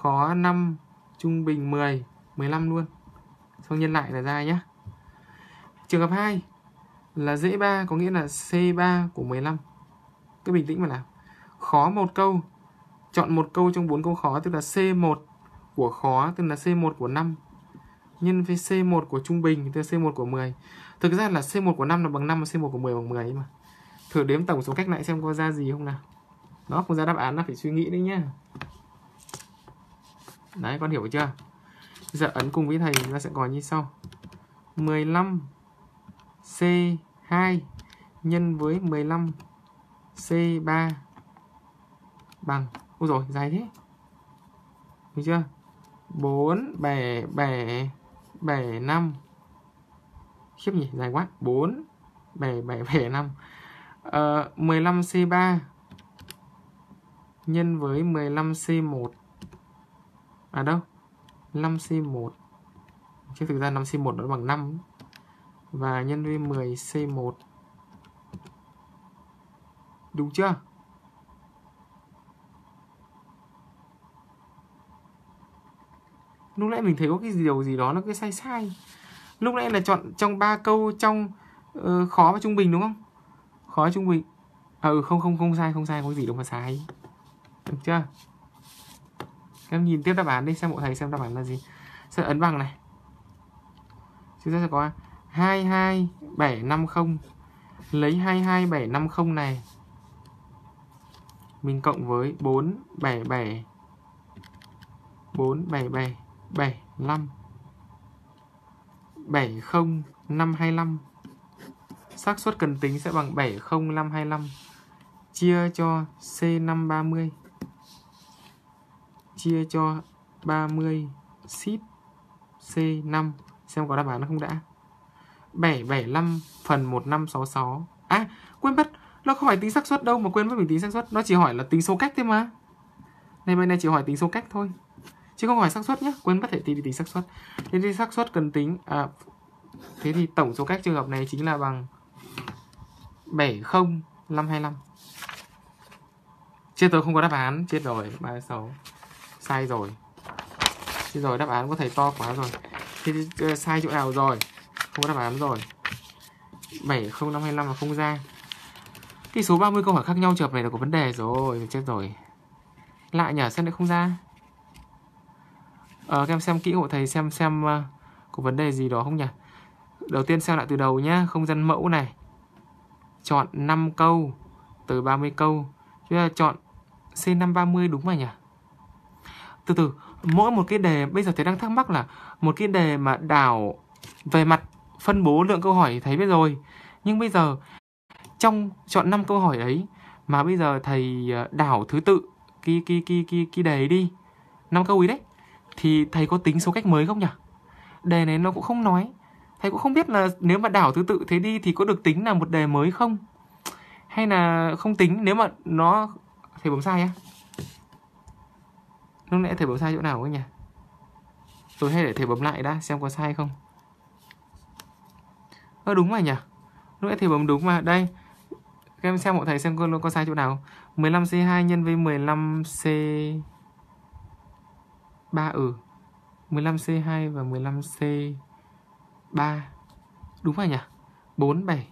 khó 5 trung bình 10 15 luôn xong nhân lại là ra nhé trường hợp 2 là dễ 3 có nghĩa là C3 của 15 cứ bình tĩnh mà làm khó một câu chọn một câu trong bốn câu khó tức là C1 của khó tức là C1 của 5 nhân với C1 của trung bình tức là C1 của 10 thực ra là C1 của 5 là bằng 5 và C1 của 10 bằng 10 mà thử đếm tổng số cách lại xem có ra gì không nào nó không ra đáp án là phải suy nghĩ đấy nhá Đấy con hiểu chưa? Bây giờ ấn cùng với thầy chúng ta sẽ có như sau. 15 C2 nhân với 15 C3 bằng Ôi rồi dài thế. Được chưa? 4 7 7 7 5 khiếp nhỉ, dài quá. 4 7 7 7 5. Ờ 15 C3 nhân với 15 C1 à đâu 5C1 chứ thực ra 5C1 nó bằng 5 và nhân với 10C1 đúng chưa lúc nãy mình thấy có cái điều gì đó nó cứ sai sai lúc nãy là chọn trong ba câu trong uh, khó và trung bình đúng không khó trung bình à, ừ không không không sai không sai không có gì đâu mà sai đúng chưa em nhìn tiếp đáp án đi, xem bộ thầy xem đáp án là gì. Sẽ ấn bằng này. Chúng ta sẽ có 22750. Lấy 22750 này mình cộng với 477 477 75 70525 xác suất cần tính sẽ bằng 70525 chia cho C530 chia cho 30 ship C5 xem có đáp án không đã 775 phần 1566 à quên mất nó không phải tính xác suất đâu mà quên mất mình tính xác suất nó chỉ hỏi là tính số cách thôi mà này bên này chỉ hỏi tính số cách thôi chứ không hỏi xác suất nhá quên mất hệ tính tính xác suất thế thì xác suất cần tính à, thế thì tổng số cách trường hợp này chính là bằng 70525 chết tôi không có đáp án chết rồi 36 sai rồi thế rồi đáp án của thầy to quá rồi thì ờ, sai chỗ nào rồi không có đáp án rồi 70525 mà không ra cái số 30 câu hỏi khác nhau trường này là có vấn đề rồi chết rồi lại nhở xem lại không ra ờ, các em xem kỹ hộ thầy xem xem ờ, có vấn đề gì đó không nhỉ đầu tiên xem lại từ đầu nhá không gian mẫu này chọn 5 câu từ 30 câu chúng ta chọn C530 đúng mà nhỉ từ từ mỗi một cái đề bây giờ thầy đang thắc mắc là một cái đề mà đảo về mặt phân bố lượng câu hỏi thấy biết rồi nhưng bây giờ trong chọn 5 câu hỏi ấy mà bây giờ thầy ờ, đảo thứ tự cái cái cái cái cái đề đi năm câu ý đấy thì thầy có tính số cách mới không nhỉ đề này nó cũng không nói thầy cũng không biết là nếu mà đảo thứ tự thế đi thì có được tính là một đề mới không hay là không tính nếu mà nó thầy bấm sai á lúc nãy thầy bấm sai chỗ nào không nhỉ tôi hay để thầy bấm lại đã xem có sai không ơ đúng rồi nhỉ lúc nãy thầy bấm đúng mà đây em xem một thầy xem có, có sai chỗ nào 15C2 nhân với 15C 3 ừ 15C2 và 15C 3 Đúng rồi nhỉ 4, 7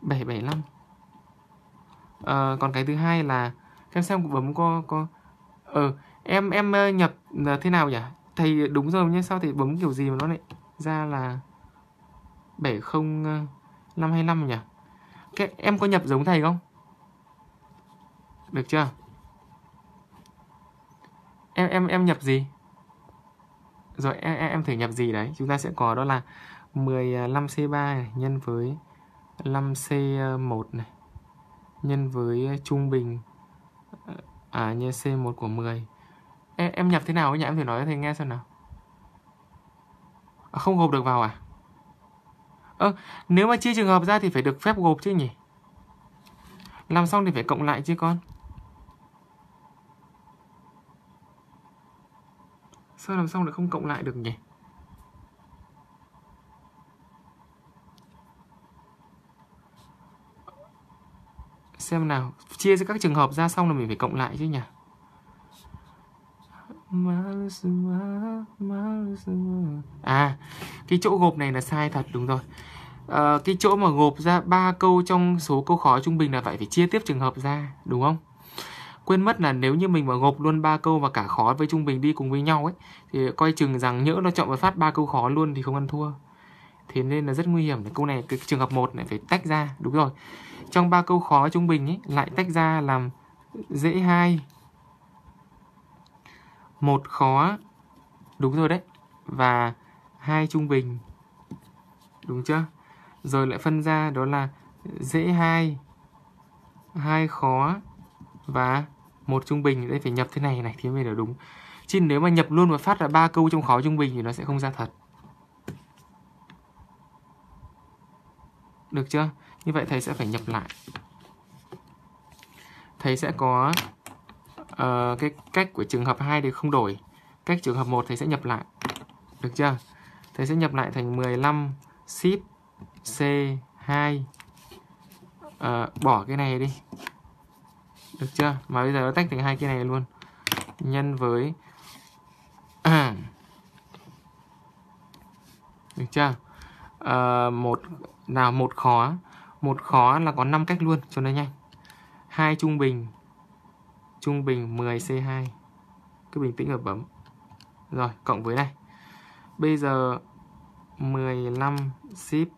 7, 7, 5 à, Còn cái thứ hai là em xem bấm có có Ờ em em ờ, nhập ờ, thế nào nhỉ thầy đúng rồi nhé sao thì bấm kiểu gì mà nó lại ra là 70525 ờ, nhỉ cái em có nhập giống thầy không được chưa em em em nhập gì rồi em em, thử nhập gì đấy chúng ta sẽ có đó là 15C3 nhân với 5C1 này nhân với trung bình à, như C1 của 10 em, em nhập thế nào ấy nhỉ em thử nói cho thầy nghe xem nào à, không gộp được vào à ơ à, nếu mà chia trường hợp ra thì phải được phép gộp chứ nhỉ làm xong thì phải cộng lại chứ con sao làm xong lại không cộng lại được nhỉ xem nào chia ra các trường hợp ra xong là mình phải cộng lại chứ nhỉ À Cái chỗ gộp này là sai thật đúng rồi à, Cái chỗ mà gộp ra ba câu trong số câu khó trung bình là phải Phải chia tiếp trường hợp ra đúng không Quên mất là nếu như mình mà gộp luôn ba câu và cả khó với trung bình đi cùng với nhau ấy Thì coi chừng rằng nhỡ nó chọn và phát ba câu khó luôn thì không ăn thua Thế nên là rất nguy hiểm cái Câu này cái trường hợp 1 này phải tách ra Đúng rồi Trong ba câu khó trung bình ấy Lại tách ra làm dễ hai một khó đúng rồi đấy và hai trung bình đúng chưa rồi lại phân ra đó là dễ hai hai khó và một trung bình đây phải nhập thế này này thì mới được đúng chứ nếu mà nhập luôn và phát ra ba câu trong khó trung bình thì nó sẽ không ra thật được chưa như vậy thầy sẽ phải nhập lại thầy sẽ có Ờ, cái cách của trường hợp 2 thì không đổi cách trường hợp 1 thầy sẽ nhập lại được chưa thầy sẽ nhập lại thành 15 ship C2 uh, ờ, bỏ cái này đi được chưa mà bây giờ nó tách thành hai cái này luôn nhân với được chưa à, một nào một khó một khó là có 5 cách luôn cho nó nhanh hai trung bình trung bình 10C2 cứ bình tĩnh và bấm rồi cộng với này bây giờ 15 ship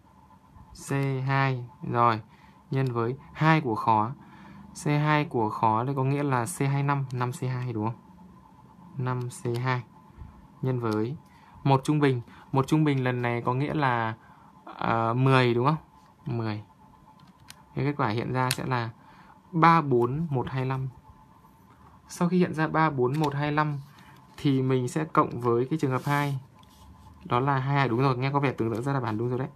C2 rồi nhân với 2 của khó C2 của khó đây có nghĩa là C25 5C2 đúng không 5C2 nhân với một trung bình một trung bình lần này có nghĩa là uh, ờ, 10 đúng không 10 Thế kết quả hiện ra sẽ là 34125 sau khi hiện ra 3, 4, 1, 25 thì mình sẽ cộng với cái trường hợp 2. Đó là 22 đúng rồi, nghe có vẻ tưởng tượng ra là bản đúng rồi đấy.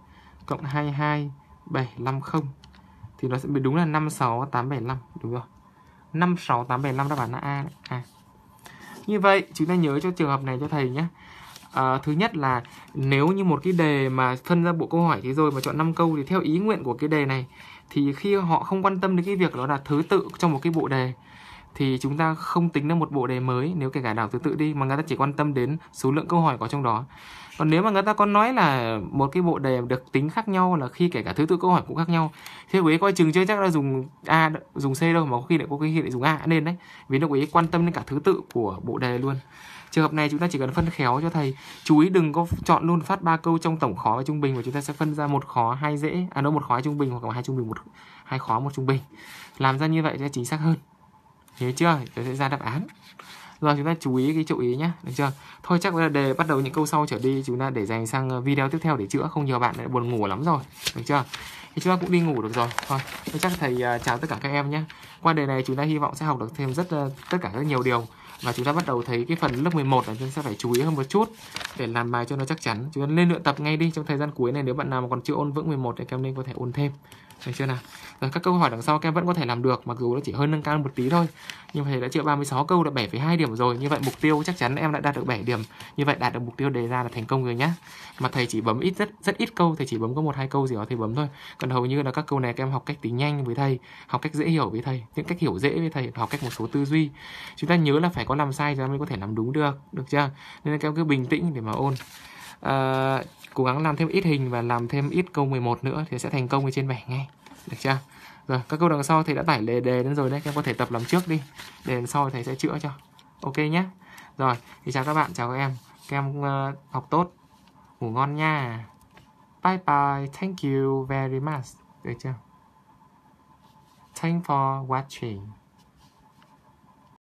Cộng 22 750 thì nó sẽ bị đúng là 56875 đúng rồi. 56875 đáp án là A đấy. À. Như vậy chúng ta nhớ cho trường hợp này cho thầy nhé. À, thứ nhất là nếu như một cái đề mà phân ra bộ câu hỏi thì rồi mà chọn 5 câu thì theo ý nguyện của cái đề này thì khi họ không quan tâm đến cái việc đó là thứ tự trong một cái bộ đề thì chúng ta không tính ra một bộ đề mới nếu kể cả đảo thứ tự đi mà người ta chỉ quan tâm đến số lượng câu hỏi có trong đó còn nếu mà người ta có nói là một cái bộ đề được tính khác nhau là khi kể cả thứ tự câu hỏi cũng khác nhau thế quý coi chừng chưa chắc là dùng a dùng c đâu mà có khi lại có khi lại dùng a nên đấy vì nó quý quan tâm đến cả thứ tự của bộ đề luôn trường hợp này chúng ta chỉ cần phân khéo cho thầy chú ý đừng có chọn luôn phát ba câu trong tổng khó và trung bình và chúng ta sẽ phân ra một khó hai dễ à nó một khó hai trung bình hoặc là hai trung bình một hai khó một trung bình làm ra như vậy sẽ chính xác hơn Thế chưa? Tôi sẽ ra đáp án. Rồi chúng ta chú ý cái chú ý nhé, được chưa? Thôi chắc là đề bắt đầu những câu sau trở đi chúng ta để dành sang ờ, video tiếp theo để chữa, không nhiều bạn lại buồn ngủ lắm rồi, được chưa? Thì chúng ta cũng đi ngủ được rồi. Thôi, tôi chắc thầy ờ, chào tất cả các em nhé. Qua đề này chúng ta hy vọng sẽ học được thêm rất ờ, tất cả rất nhiều điều và chúng ta bắt đầu thấy cái phần lớp 11 là chúng ta sẽ phải chú ý hơn một chút để làm bài cho nó chắc chắn. Chúng ta nên luyện tập ngay đi trong thời gian cuối này nếu bạn nào mà còn chưa ôn vững 11 thì các em nên có thể ôn thêm. Được chưa nào? và ờ, các câu hỏi đằng sau các em vẫn có thể làm được mặc dù nó chỉ hơn nâng cao một tí thôi nhưng thầy đã chữa 36 câu được 7,2 điểm rồi như vậy mục tiêu chắc chắn em đã đạt được 7 điểm như vậy đạt được mục tiêu đề ra là thành công rồi nhá mà thầy chỉ bấm ít rất rất ít câu thầy chỉ bấm có một hai câu gì đó thầy bấm thôi còn hầu như là các câu này các em học cách tính nhanh với thầy học cách dễ hiểu với thầy những cách hiểu dễ với thầy học cách một số tư duy chúng ta nhớ là phải có làm sai ra mới có thể làm đúng được được chưa nên các em cứ bình tĩnh để mà ôn à, cố gắng làm thêm ít hình và làm thêm ít câu 11 nữa thì sẽ thành công ở trên bảng ngay được chưa rồi các câu đằng sau thầy đã tải đề đề lên rồi đấy các em có thể tập làm trước đi đề đằng sau thầy sẽ chữa cho ok nhé rồi thì chào các bạn chào các em các em ờ, học tốt ngủ ngon nha bye bye thank you very much được chưa thank for watching